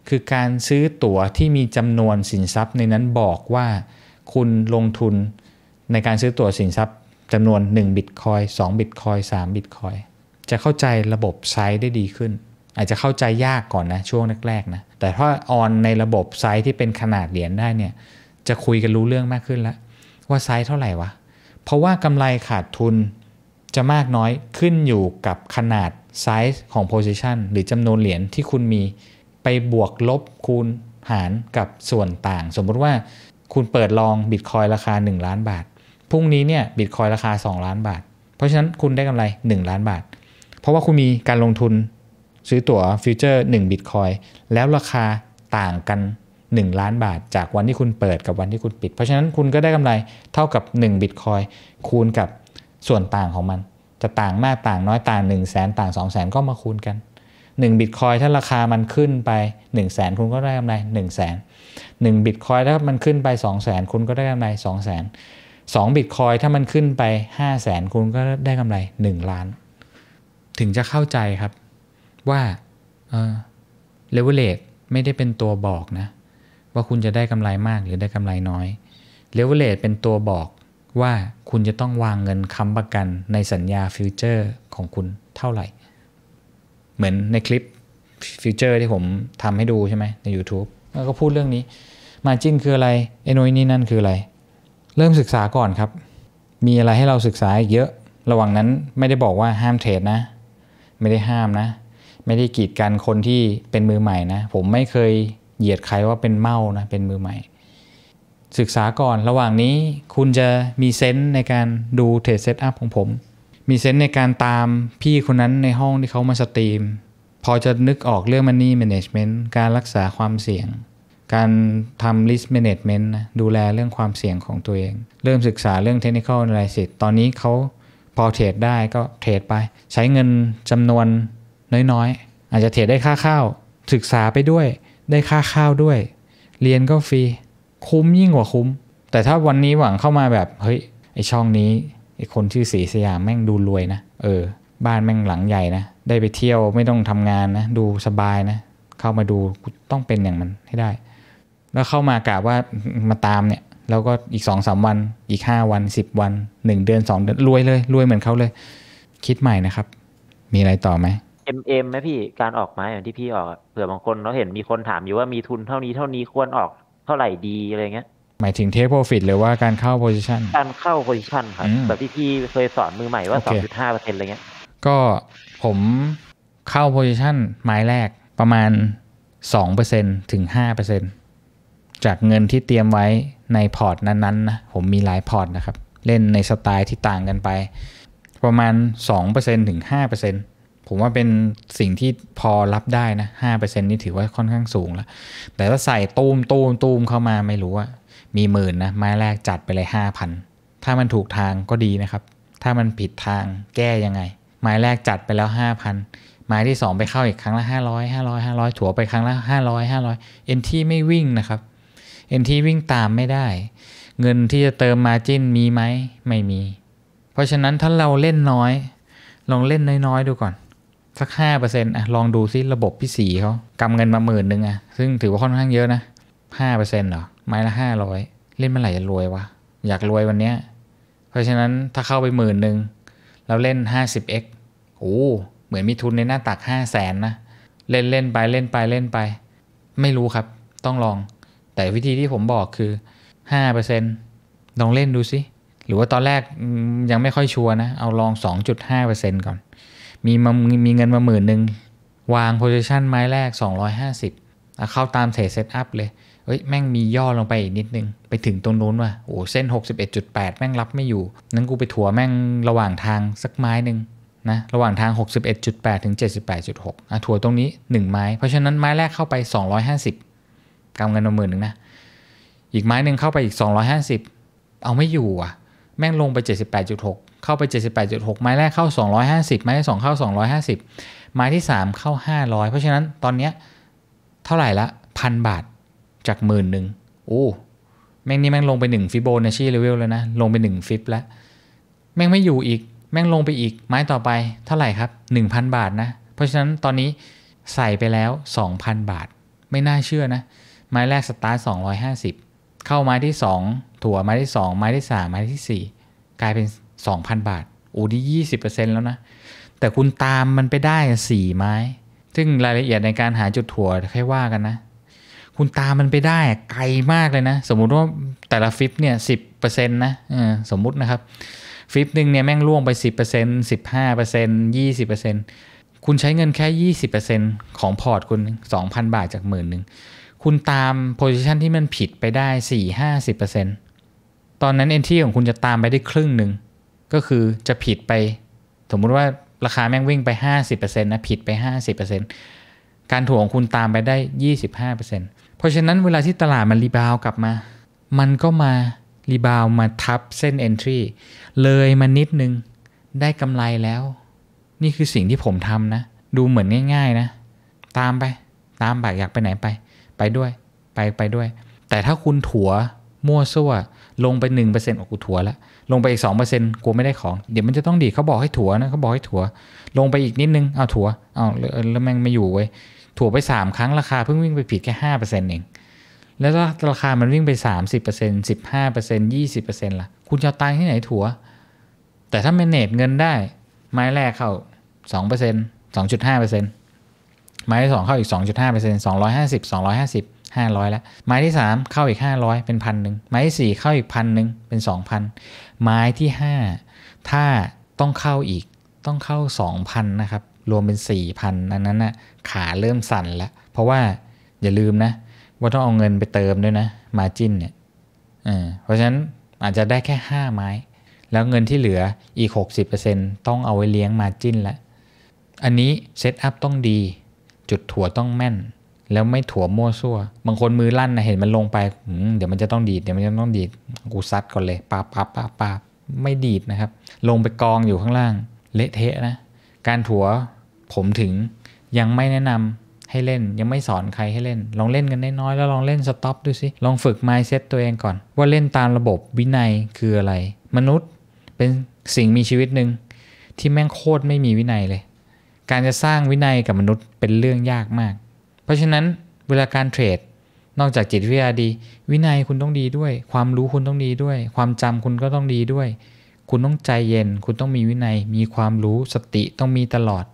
คือการซื้อตั๋วที่มีจำนวนสินทรัพย์ในนั้นบอกว่า คุณลงทุนในการซื้อตั๋วสินทรัพย์จำนวน1 Bitcoin 2 Bitcoin 3 Bitcoin จะเข้าใจระบบไซส์ได้ดีขึ้น อาจจะเข้าใจยากก่อนนะ ช่วงแรกๆนะ แต่ถ้าออนในระบบไซส์ที่เป็นขนาดเหรียญได้เนี่ยจะคุยกันรู้เรื่องมากขึ้นแล้ว ว่าไซส์เท่าไหร่วะ เพราะว่ากำไรขาดทุนจะมากน้อยขึ้นอยู่กับขนาดไซส์ของ position หรือจำนวนเหรียญที่คุณมีไปบวกลบคูณหารกับส่วนต่าง สมมติว่าคุณเปิดลองบิตคอยราคา1ล้านบาทพรุ่งนี้เนี่ยบิตคอยราคา2ล้านบาท เพราะฉะนั้นคุณได้กำไร1ล้านบาท เพราะว่าคุณมีการลงทุนซื้อตั๋วฟิวเจอร์1บิตคอยแล้วราคาต่างกัน 1 ล้านบาท จากวันที่คุณเปิดกับวันที่คุณปิด เพราะฉะนั้นคุณก็ได้กำไรเท่ากับ1บิตคอยคูณกับส่วนต่างของมัน จะต่างมากต่างน้อยต่าง1 0 0 0 0แสนต่าง2 0 0แสนก็มาคูณกัน1บิตคอยถ้าราคามันขึ้นไป 1 0 0 0 0แสนคุณก็ได้กำไร1 0 0 0 0่งบิตคอยถ้ามันขึ้นไป 2 0 0แสนคุณก็ได้กำไร 2 0 0แสน2งบิตคอยถ้ามันขึ้นไป 5 0 0แสนคุณก็ได้กำไร 1 ล้าน ถึงจะเข้าใจครับว่าเลเวลเลตไม่ได้เป็นตัวบอกนะ ว่าคุณจะได้กำไรมากหรือได้กำไรน้อยเลเวลเลตเป็นตัวบอกว่าคุณจะต้องวางเงินค้ำประกันในสัญญาฟิวเจอร์ ของคุณเท่าไหร่ เหมือนในคลิปฟิวเจอร์ที่ผมทำให้ดูใช่ไหมใน YouTube ก็พูดเรื่องนี้มาจิ้นคืออะไรไอ้นยนี่นั่นคืออะไรเริ่มศึกษาก่อนครับ มีอะไรให้เราศึกษาอีกเยอะ ระหว่างนั้นไม่ได้บอกว่าห้ามเทรดนะ ไม่ได้ห้ามนะ ไม่ได้กีดกันคนที่เป็นมือใหม่นะ ผมไม่เคยเหยียดใครว่าเป็นเมานะ เป็นมือใหม่ ศึกษาก่อนระหว่างนี้คุณจะมีเซนส์ในการดูเทรดเซตอัพของผม มีเซนส์ในการตามพี่คนนั้นในห้องที่เขามาสตรีม พอจะนึกออกเรื่องมันนี่แมネจเมนต์การรักษาความเสี่ยงการทำ risk management นะดูแลเรื่องความเสี่ยงของตัวเอง เริ่มศึกษาเรื่อง technical analysis ตอนนี้เขาพอเทรดได้ก็เทรดไป ใช้เงินจำนวนน้อยๆ อาจจะเทรดได้ค่าข้าว ศึกษาไปด้วย ได้ค่าข้าวด้วย เรียนก็ฟรี คุ้มยิ่งกว่าคุ้ม แต่ถ้าวันนี้หวังเข้ามาแบบ เฮ้ย ไอช่องนี้ ไอคนชื่อสีสยามแม่งดูรวยนะ เออ บ้านแม่งหลังใหญ่นะ ได้ไปเที่ยวไม่ต้องทำงานนะ ดูสบายนะ เข้ามาดูต้องเป็นอย่างมันให้ได้แล้วเข้ามากะว่ามาตามเนี่ยแล้วก็อีกสองสามวัน อีกห้าวันสิบวันหนึ่งเดือนสองเดือนรวยเลยรวยเหมือนเขาเลย คิดใหม่นะครับ มีอะไรต่อไหมเอ็มเอ็มไหมพี่การออกไม้อย่างที่พี่ออกเผื่อบางคนเราเห็นมีคนถามอยู่ว่ามีทุนเท่านี้เท่านี้ควรออกเท่าไหร่ดีอะไรเงี้ยหมายถึงเทคโปรฟิตหรือว่าการเข้าโพซิชันการเข้าโพซิชันครับแบบที่พี่เคยสอนมือใหม่ว่าสองจุดห้าเปอร์เซ็นต์อะไรเงี้ยก็ผมเข้าโพซิชันไม้แรกประมาณสองเปอร์เซ็นถึงห้าเปอร์เซ็นต์จากเงินที่เตรียมไว้ในพอร์ตนั้นๆนะผมมีหลายพอร์ตนะครับ เล่นในสไตล์ที่ต่างกันไป ประมาณ 2%ถึง 5%ผมว่าเป็นสิ่งที่พอรับได้นะ 5%นี่ถือว่าค่อนข้างสูงแล้ว แต่ถ้าใส่ตูมตูมตูมเข้ามาไม่รู้ว่า มีหมื่นนะไม้แรกจัดไปเลย 5,000 ถ้ามันถูกทางก็ดีนะครับ ถ้ามันผิดทางแก้ยังไง ไม้แรกจัดไปแล้ว 5,000 ไม้ที่ 2 ไปเข้าอีกครั้งละ500 500 500 ถั่วไปครั้งละ500 500เอ็นที่ไม่วิ่งนะครับเอ็นทีวิ่งตามไม่ได้ เงินที่จะเติมมาจิ้นมีไหม ไม่มี เพราะฉะนั้นถ้าเราเล่นน้อย ลองเล่นน้อยๆดูก่อน สักห้าเปอร์เซ็นต์อะลองดูซิระบบพี่สีเขา กำเงินมาหมื่นหนึ่งอะซึ่งถือว่าค่อนข้างเยอะนะห้าเปอร์เซ็นต์เหรอ ไม้ละห้าร้อย เล่นเมื่อไหร่จะรวยวะ อยากรวยวันเนี้ยเพราะฉะนั้นถ้าเข้าไปหมื่นหนึ่งเราเล่น 50x โอ้ เหมือนมีทุนในหน้าตัก 5 0 0แสนนะ เล่นเล่นไปเล่นไปเล่นไป ไม่รู้ครับ ต้องลองแต่วิธีที่ผมบอกคือ 5%ลองเล่นดูสิ หรือว่าตอนแรกยังไม่ค่อยชัวร์นะ เอาลอง 2.5%ก่อน มีมีเงินมาหมื่นหนึ่ง วางโพ s ิชันไม้แรก 250เอาเข้าตามเทรดเซตอัพเลย เฮ้ย แม่งมีย่อลงไปอีกนิดนึง ไปถึงตรงนู้นว่ะ โอ้ เส้น 61.8 แม่งรับไม่อยู่นั้นกูไปถัวแม่งระหว่างทางสักไม้หนึ่งนะ ระหว่างทาง 61.8 ถึง 78.6อ่ะถัวตรงนี้ 1 ไม้ เพราะฉะนั้นไม้แรกเข้าไป 250กำเงินมาหมื่นหนึ่งนะ อีกไม้หนึ่งเข้าไปอีก 250 เอาไม่อยู่อ่ะ แม่งลงไป 78.6 เข้าไป 78.6 ไม้แรกเข้า 250 ไม้ที่2เข้า250 ไม้ที่ 3 เข้า 500 เพราะฉะนั้นตอนเนี้ยเท่าไหร่ละพันบาทจากหมื่นหนึ่งโอ้แม่งนี่แม่งลงไป1ฟิโบนัชชีเลเวลแล้วนะ ลงไป1ฟิปแล้ว แม่งไม่อยู่อีก แม่งลงไปอีกไม้ต่อไปเท่าไหร่ครับ1,000บาทนะ เพราะฉะนั้นตอนนี้ใส่ไปแล้ว 2,000 บาทไม่น่าเชื่อนะไม้แรกสตาร์ทสองร้อยห้าสิบเข้าไม้ที่สอง ถั่วไม้ที่สองไม้ที่สามไม้ที่สี่กลายเป็นสองพันบาทอูดี่ยี่สิบเปอร์เซ็นต์แล้วนะ แต่คุณตามมันไปได้สี่ไม้ ซึ่งรายละเอียดในการหาจุดถั่วค่อยว่ากันนะ คุณตามมันไปได้ไกลมากเลยนะ สมมุติว่าแต่ละฟิปเนี่ยสิบเปอร์เซ็นต์นะ สมมุตินะครับ ฟิปหนึ่งเนี่ยแม่งล่วงไปสิบเปอร์เซ็นต์สิบห้าเปอร์เซ็นต์ยี่สิบเปอร์เซ็นต์คุณใช้เงินแค่ยี่สิบเปอร์เซ็นต์ของพอร์ตคุณสองพันบาทจากหมื่นหนึ่งคุณตามโพซิชันที่มันผิดไปได้สี่ห้าสิบเปอร์เซ็นตอนนั้นเอนทรของคุณจะตามไปได้ครึ่งหนึ่งก็คือจะผิดไป สมมุติว่าราคาแม่งวิ่งไปห้าสิบเปอร์เซ็นต์นะ ผิดไปห้าสิบเปอร์เซ็นต์การถ่วงคุณตามไปได้ยี่สิบห้าเปอร์เซ็นต์เพราะฉะนั้นเวลาที่ตลาดมันรีบาวกลับมา มันก็มารีบาวมาทับเส้น Entry เลยมานิดนึง ได้กำไรแล้ว นี่คือสิ่งที่ผมทำนะ ดูเหมือนง่ายๆ นะ ตามไป ตามไปอยากไปไหนไปไปด้วยไปไปด้วย แต่ถ้าคุณถัว มั่วซั่วลงไปหนึ่งเปอร์เซ็นต์กู ถัวแล้วลงไปอีกสองเปอร์เซ็นต์กูไม่ได้ของ เดี๋ยวมันจะต้องดีเขาบอกให้ถัวนะเขาบอกให้ถัว ลงไปอีกนิดนึงเอาถัวเอาแล้วแม่งไม่อยู่เว้ยถัว ไปสามครั้งราคาเพิ่งวิ่งไปผิด แค่ห้าเปอร์เซ็นต์เอง แล้วถ้าราคา มันวิ่งไปสามสิบเปอร์เซ็นต์สิบห้าเปอร์เซ็นต์ยี่สิบเปอร์เซ็นต์ละคุณจะตังที่ไหนถัว แต่ถ้าแมเนจเงินได้ไม้แรกเข้าสองเปอร์เซ็นต์สองจุดห้าเปอร์เซ็นต์ไม้ที่2เข้าอีก 2.5% 250 250 500แล้วไม้ที่3เข้าอีก 500 เป็นพันหนึ่งไม้ที่4เข้าอีกพันหนึ่งเป็น 2,000ไม้ที่5ถ้าต้องเข้าอีกต้องเข้า 2,000 นะครับ รวมเป็น 4,000อันนั้นนะ่ะขาเริ่มสั่นแล้ว เพราะว่าอย่าลืมนะ ว่าต้องเอาเงินไปเติมด้วยนะมาจินเนี่ยเพราะฉะนั้นอาจจะได้แค่5ไม้ แล้วเงินที่เหลืออีก 60%ต้องเอาไว้เลี้ยงมาจินละอันนี้เซตอัพต้องดีจุดถั่วต้องแม่นแล้วไม่ถั่วมั่วซั่ว บางคนมือลั่นนะเห็นมันลงไป เดี๋ยวมันจะต้องดีดเดี๋ยวมันจะต้องดีดกูซัดก่อนเลยปาปาปาปาไม่ดีดนะครับ ลงไปกองอยู่ข้างล่างเละเทะนะ การถั่วผมถึงยังไม่แนะนำให้เล่น ยังไม่สอนใครให้เล่น ลองเล่นกันน้อยๆแล้วลองเล่นสต็อปดูสิ ลองฝึกไมซ์เซตตัวเองก่อน ว่าเล่นตามระบบวินัยคืออะไร มนุษย์เป็นสิ่งมีชีวิตหนึ่งที่แม่งโคตรไม่มีวินัยเลยการจะสร้างวินัยกับมนุษย์เป็นเรื่องยากมาก เพราะฉะนั้น เวลาการเทรด นอกจากจิตวิทยาดี วินัยคุณต้องดีด้วย ความรู้คุณต้องดีด้วย ความจำคุณก็ต้องดีด้วย คุณต้องใจเย็น คุณต้องมีวินัย มีความรู้สติต้องมีตลอด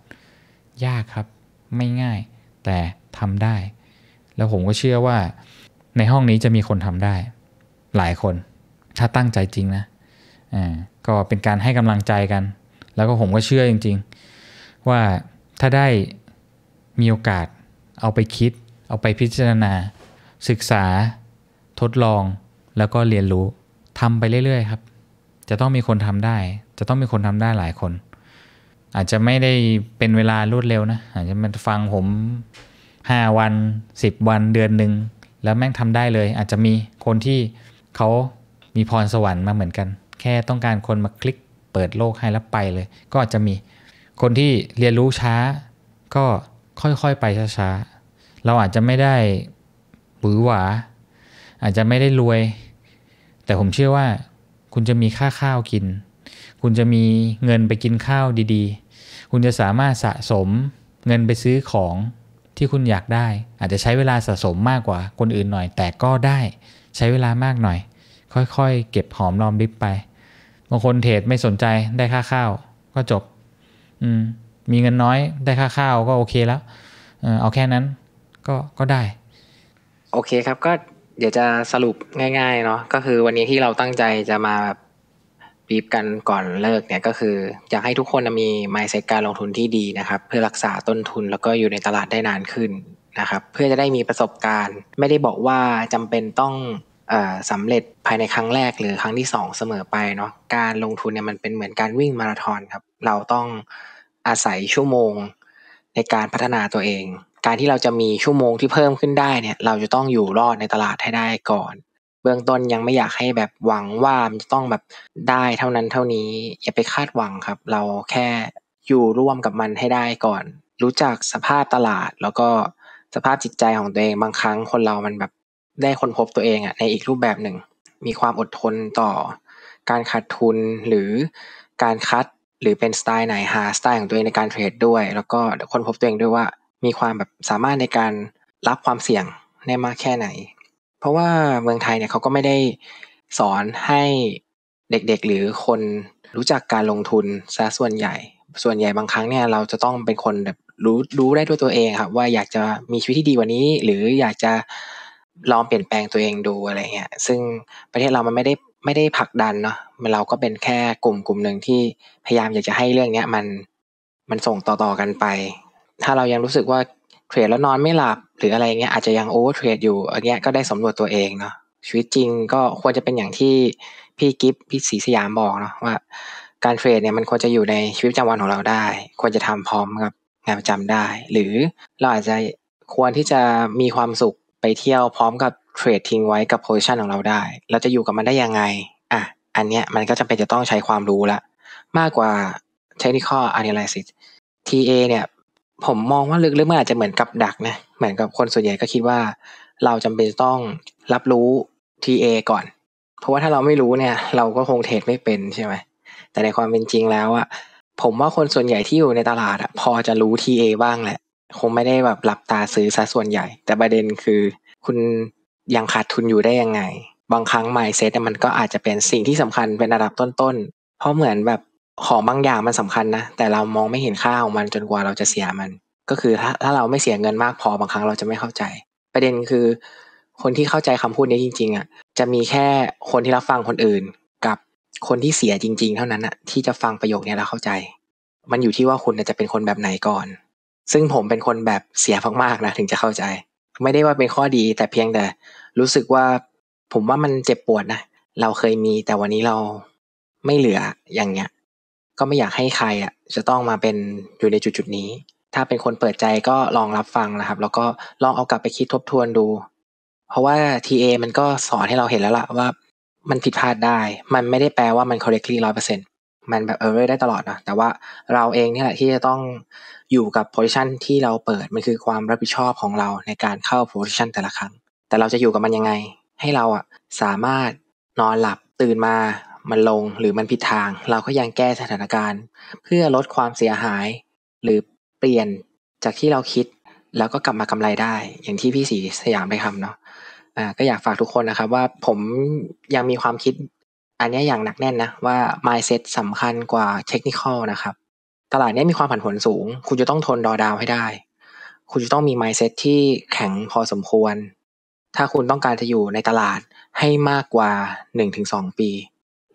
ยากครับไม่ง่าย แต่ทำได้ แล้วผมก็เชื่อว่า ในห้องนี้จะมีคนทำได้ หลายคนถ้าตั้งใจจริงนะอ่าก็เป็นการให้กำลังใจกัน แล้วก็ผมก็เชื่อจริงว่าถ้าได้มีโอกาสเอาไปคิด เอาไปพิจารณา ศึกษา ทดลองแล้วก็เรียนรู้ทำไปเรื่อยๆครับจะต้องมีคนทำได้ จะต้องมีคนทำได้หลายคน อาจจะไม่ได้เป็นเวลารวดเร็วนะอาจจะมันฟังผม5 วัน 10 วันเดือนหนึ่งแล้วแม่งทำได้เลย อาจจะมีคนที่เขามีพรสวรรค์มาเหมือนกัน แค่ต้องการคนมาคลิกเปิดโลกให้แล้วไปเลย ก็อาจจะมีคนที่เรียนรู้ช้าก็ค่อยๆไปช้าๆ เราอาจจะไม่ได้หรือหวา อาจจะไม่ได้รวย แต่ผมเชื่อว่า คุณจะมีค่าข้าวกิน คุณจะมีเงินไปกินข้าวดีๆ คุณจะสามารถสะสมเงินไปซื้อของที่คุณอยากได้ อาจจะใช้เวลาสะสมมากกว่าคนอื่นหน่อย แต่ก็ได้ใช้เวลามากหน่อย ค่อยๆ เก็บหอมรอมริบไปบางคนเทรดไม่สนใจได้ค่าข้าว ก็จบอืมมีเงินน้อยได้ค่าข้าวก็โอเคแล้วเอาแค่นั้น ก็ก็ได้ โอเคครับก็เดี๋ยวจะสรุปง่ายๆเนาะก็คือวันนี้ที่เราตั้งใจจะมาแบบปีบกันก่อนเลิกเนี่ยก็คืออยากให้ทุกคนมี mindset การลงทุนที่ดีนะครับ เพื่อรักษาต้นทุนแล้วก็อยู่ในตลาดได้นานขึ้นนะครับ เพื่อจะได้มีประสบการณ์ ไม่ได้บอกว่าจำเป็นต้องสำเร็จภายในครั้งแรกหรือครั้งที่2เสมอไปเนาะการลงทุนเนี่ยมันเป็นเหมือนการวิ่งมาราธอนครับเราต้องอาศัยชั่วโมงในการพัฒนาตัวเอง การที่เราจะมีชั่วโมงที่เพิ่มขึ้นได้เนี่ย เราจะต้องอยู่รอดในตลาดให้ได้ก่อน เบื้องต้นยังไม่อยากให้แบบหวังว่ามันจะต้องแบบได้เท่านั้นเท่านี้ อย่าไปคาดหวังครับ เราแค่อยู่ร่วมกับมันให้ได้ก่อน รู้จักสภาพตลาด แล้วก็สภาพจิตใจของตัวเอง บางครั้งคนเรา มันแบบได้ค้นพบตัวเองอะในอีกรูปแบบหนึ่ง มีความอดทนต่อ การขาดทุนหรือการคัดหรือเป็นสไตล์ไหนหาสไตล์ของตัวเองในการเทรดด้วย แล้วก็คนพบตัวเองด้วยว่ามีความแบบสามารถในการรับความเสี่ยงได้มากแค่ไหน เพราะว่าเมืองไทยเนี่ยเขาก็ไม่ได้สอนให้เด็กๆ หรือคนรู้จักการลงทุนซะส่วนใหญ่ ส่วนใหญ่บางครั้งเนี่ยเราจะต้องเป็นคนแบบรู้รู้ได้ด้วยตัวเองครับว่าอยากจะมีชีวิตที่ดีกว่านี้หรืออยากจะลองเปลี่ยนแปลงตัวเองดูอะไรเงี้ยซึ่งประเทศเรามันไม่ได้ไม่ได้ผลักดันเนาะ เราก็เป็นแค่กลุ่มกลุ่มหนึ่งที่พยายามอยากจะให้เรื่องเนี้ยมัน มันส่งต่อๆกันไป ถ้าเรายังรู้สึกว่าเทรดแล้วนอนไม่หลับ หรืออะไรเงี้ยอาจจะยังโอเวอร์เทรดอยู่อันเนี้ยก็ได้สำรวจตัวเองเนาะชีวิตจริงก็ควรจะเป็นอย่างที่พี่กิฟพี่ศรีสยามบอกเนาะว่า การเทรดเนี่ยมันควรจะอยู่ในชีวิตประจำวันของเราได้ ควรจะทำพร้อมกับงานประจำได้ หรือเราอาจจะควรที่จะมีความสุขไปเที่ยวพร้อมกับเทรดทิ้งไว้กับโพซิชันของเราได้ เราจะอยู่กับมันได้ยังไง อ่ะ อันเนี้ยมันก็จะเป็นจะต้องใช้ความรู้ละ มากกว่าเทคนิคอลอ a n a l y s ส s TA เนี่ย ผมมองว่าลึกๆมันอาจจะเหมือนกับดักนะ เหมือนกับคนส่วนใหญ่ก็คิดว่า เราจำเป็นต้องรับรู้ TA ก่อน เพราะว่าถ้าเราไม่รู้เนี่ย เราก็คงเทรดไม่เป็นใช่ไหม แต่ในความเป็นจริงแล้วอะผมว่าคนส่วนใหญ่ที่อยู่ในตลาดอะพอจะรู้ TA บ้างแหละ คงไม่ได้แบบหลับตาซื้อซะส่วนใหญ่ แต่ประเด็นคือคุณยังขาดทุนอยู่ได้ยังไง บางครั้ง mindset มันก็อาจจะเป็นสิ่งที่สำคัญเป็นระดับต้นๆ เพราะเหมือนแบบของบางอย่างมันสำคัญนะ แต่เรามองไม่เห็นค่าของมันจนกว่าเราจะเสียมัน ก็คือถ้าถ้าเราไม่เสียเงินมากพอบางครั้งเราจะไม่เข้าใจ ประเด็นคือ คนที่เข้าใจคำพูดนี้จริงๆอ่ะจะมีแค่คนที่รับฟังคนอื่น กับคนที่เสียจริงๆเท่านั้นอ่ะที่จะฟังประโยคนี้แล้วเข้าใจ มันอยู่ที่ว่าคุณจะเป็นคนแบบไหนก่อน ซึ่งผมเป็นคนแบบเสียมากๆนะถึงจะเข้าใจ ไม่ได้ว่าเป็นข้อดีแต่เพียงแต่รู้สึกว่าผมว่ามันเจ็บปวดนะ เราเคยมีแต่วันนี้เราไม่เหลืออย่างเงี้ย ก็ไม่อยากให้ใครอ่ะจะต้องมาเป็นอยู่ในจุดจุดนี้ ถ้าเป็นคนเปิดใจก็ลองรับฟังนะครับ แล้วก็ลองเอากลับไปคิดทบทวนดู เพราะว่า TA มันก็สอนให้เราเห็นแล้วล่ะว่ามันผิดพลาดได้ มันไม่ได้แปลว่ามัน correctly ร้อยเปอร์เซ็นมันแบบ error ได้ตลอดนะแต่ว่าเราเองนี่แหละที่จะต้องอยู่กับ position ที่เราเปิด มันคือความรับผิดชอบของเราในการเข้า position แต่ละครั้งแต่เราจะอยู่กับมันยังไง ให้เราอะสามารถนอนหลับตื่นมามันลงหรือมันผิดทาง เราก็ยังแก้สถานการณ์ เพื่อลดความเสียหาย หรือเปลี่ยนจากที่เราคิด แล้วก็กลับมากำไรได้ อย่างที่พี่สีสยามไปทำเนาะอ่าก็อยากฝากทุกคนนะครับ ว่าผมยังมีความคิด อันนี้อย่างหนักแน่นนะ ว่า mindset สำคัญกว่าเทคนิคนะครับ ตลาดนี้มีความผันผวนสูง คุณจะต้องทนรอดาวให้ได้ คุณจะต้องมี mindset ที่แข็งพอสมควรถ้าคุณต้องการจะอยู่ในตลาดให้มากกว่า 1-2 ปี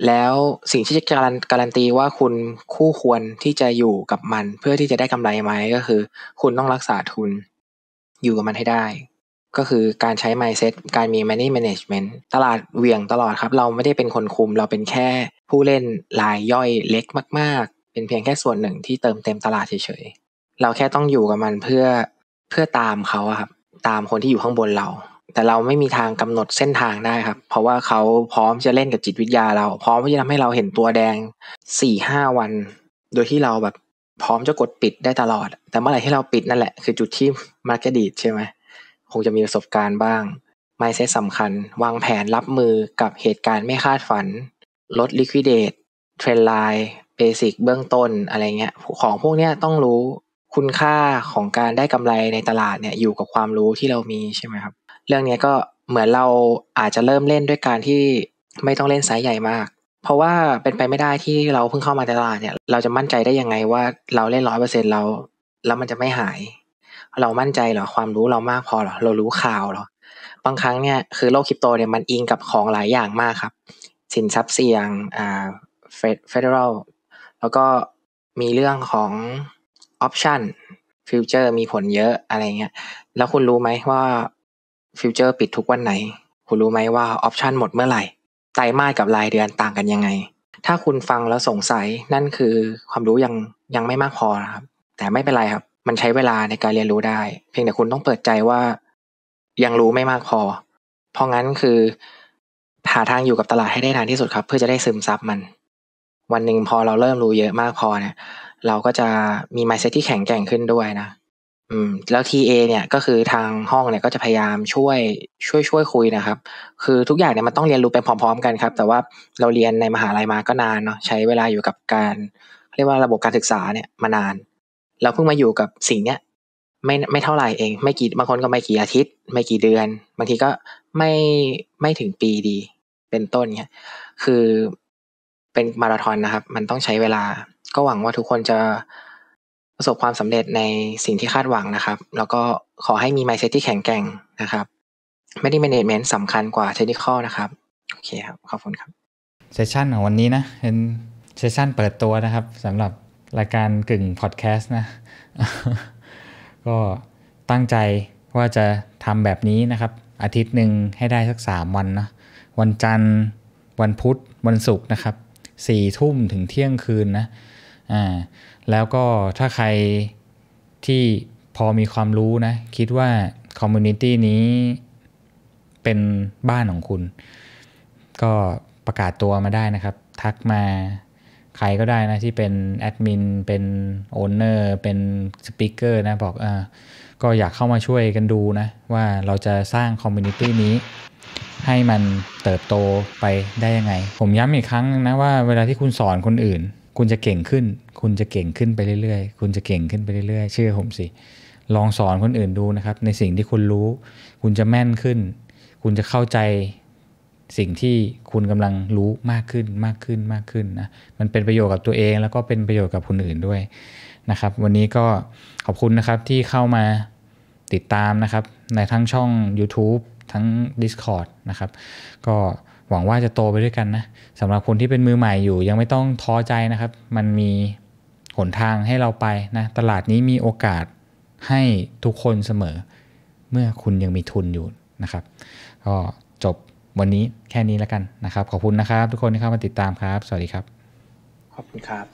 แล้วสิ่งที่จะการันตีว่าคุณคู่ควรที่จะอยู่กับมัน เพื่อที่จะได้กำไรไหมก็คือคุณต้องรักษาทุนอยู่กับมันให้ได้ ก็คือการใช้ mindset การมี money management ตลาดเวี่ยงตลอดครับ เราไม่ได้เป็นคนคุมเราเป็นแค่ผู้เล่นรายย่อยเล็กมากๆ เป็นเพียงแค่ส่วนหนึ่งที่เติมเต็มตลาดเฉยๆเราแค่ต้องอยู่กับมันเพื่อเพื่อตามเขาครับตามคนที่อยู่ข้างบนเราแต่เราไม่มีทางกำหนดเส้นทางได้ครับ เพราะว่าเขาพร้อมจะเล่นกับจิตวิทยาเรา พร้อมที่จะทำให้เราเห็นตัวแดงสี่ห้าวัน โดยที่เราแบบพร้อมจะกดปิดได้ตลอด แต่เมื่อไหร่ที่เราปิดนั่นแหละคือจุดที่มาร์กดีดใช่ไหมคงจะมีประสบการณ์บ้างไม่ใช่สำคัญ วางแผนรับมือกับเหตุการณ์ไม่คาดฝัน ลดลิควิดเดตเทรนไลน์เบสิกเบื้องต้นอะไรเงี้ยของพวกเนี้ยต้องรู้คุณค่าของการได้กำไรในตลาดเนี่ยอยู่กับความรู้ที่เรามีใช่ไหมครับเรื่องนี้ก็เหมือนเราอาจจะเริ่มเล่นด้วยการที่ไม่ต้องเล่นไซส์ใหญ่มาก เพราะว่าเป็นไปไม่ได้ที่เราเพิ่งเข้ามาตลาดเนี่ย เราจะมั่นใจได้ยังไงว่าเราเล่นร้อยเปอร์เซ็นต์เราแล้วมันจะไม่หาย เรามั่นใจเหรอ ความรู้เรามากพอเหรอเรารู้ข่าวเหรอบางครั้งเนี่ยคือโลกคริปโตเนี่ยมันอิงกับของหลายอย่างมากครับ สินทรัพย์เสี่ยงอ่าเฟดเดอรัลแล้วก็มีเรื่องของออปชันฟิวเจอร์มีผลเยอะอะไรเงี้ยแล้วคุณรู้ไหมว่าฟิวเจอร์ปิดทุกวันไหน คุณรู้ไหมว่าออปชันหมดเมื่อไหร่ ไตรมาสกับรายเดือนต่างกันยังไง ถ้าคุณฟังแล้วสงสัย นั่นคือความรู้ยังยังไม่มากพอครับ แต่ไม่เป็นไรครับ มันใช้เวลาในการเรียนรู้ได้ เพียงแต่คุณต้องเปิดใจว่ายังรู้ไม่มากพอ เพราะงั้นคือหาทางอยู่กับตลาดให้ได้นานที่สุดครับ เพื่อจะได้ซึมซับมัน วันหนึ่งพอเราเริ่มรู้เยอะมากพอเนี่ย เราก็จะมีไม n d s ตที่แข็งแกร่งขึ้นด้วยนะอืมแล้วเอเนี่ยก็คือทางห้องเนี่ยก็จะพยายามช่วยช่วยช่วยคุยนะครับ คือทุกอย่างเนี่ยมันต้องเรียนรู้ไปพร้อม ๆ กันครับ แต่ว่าเราเรียนในมหาลัยมาก็นานเนาะใช้เวลาอยู่กับการ เรียกว่าระบบการศึกษาเนี่ยมานาน เราเพิ่งมาอยู่กับสิ่งเนี้ยไม่ไม่เท่าไหร่เอง ไม่กี่บางคนก็ไม่กี่อาทิตย์ ไม่กี่เดือน บางทีก็ไม่ไม่ถึงปีดี เป็นต้นเนี่ยคือเป็นมาราธอนนะครับ มันต้องใช้เวลาก็หวังว่าทุกคนจะประสบความสำเร็จในสิ่งที่คาดหวังนะครับ แล้วก็ขอให้มีไมเซ s e ที่แข็งแกร่งนะครับ ไม่ได้แมネจเมนต์สำคัญกว่าเทคนิคนะครับ โอเคครับ ขอบคุณครับ เซสชันของวันนี้นะ เป็นเซสชันเปิดตัวนะครับสำหรับรายการกึ่งพอดแคสต์นะ ก็ตั้งใจว่าจะทำแบบนี้นะครับ อาทิตย์หนึ่งให้ได้สัก 3 วันนะ วันจันทร์วันพุธ วันศุกร์นะครับ4ทุ่มถึงเที่ยงคืนนะอ่าแล้วก็ถ้าใครที่พอมีความรู้นะ คิดว่าคอมมูนิตี้นี้เป็นบ้านของคุณ ก็ประกาศตัวมาได้นะครับ ทักมาใครก็ได้นะ ที่เป็นแอดมินเป็นโอนเนอร์เป็นสปิเกอร์นะ บอกอก็อยากเข้ามาช่วยกันดูนะ ว่าเราจะสร้างคอมมูนิตี้นี้ ให้มันเติบโตไปได้ยังไง ผมย้ำอีกครั้งนะว่าเวลาที่คุณสอนคนอื่นคุณจะเก่งขึ้น คุณจะเก่งขึ้นไปเรื่อยๆ คุณจะเก่งขึ้นไปเรื่อยๆ เชื่อผมสิ ลองสอนคนอื่นดูนะครับ ในสิ่งที่คุณรู้ คุณจะแม่นขึ้น คุณจะเข้าใจสิ่งที่คุณกำลังรู้มากขึ้นมากขึ้นมากขึ้นนะ มันเป็นประโยชน์กับตัวเอง แล้วก็เป็นประโยชน์กับคนอื่นด้วยนะครับ วันนี้ก็ขอบคุณนะครับที่เข้ามาติดตามนะครับ ในทั้งช่อง YouTube ทั้ง Discord นะครับก็หวังว่าจะโตไปด้วยกันนะสำหรับคนที่เป็นมือใหม่อยู่ยังไม่ต้องท้อใจนะครับ มันมีหนทางให้เราไปนะ ตลาดนี้มีโอกาสให้ทุกคนเสมอ เมื่อคุณยังมีทุนอยู่นะครับ ก็จบวันนี้แค่นี้แล้วกันนะครับ ขอบคุณนะครับ ทุกคนที่เข้ามาติดตามครับ สวัสดีครับ ขอบคุณครับ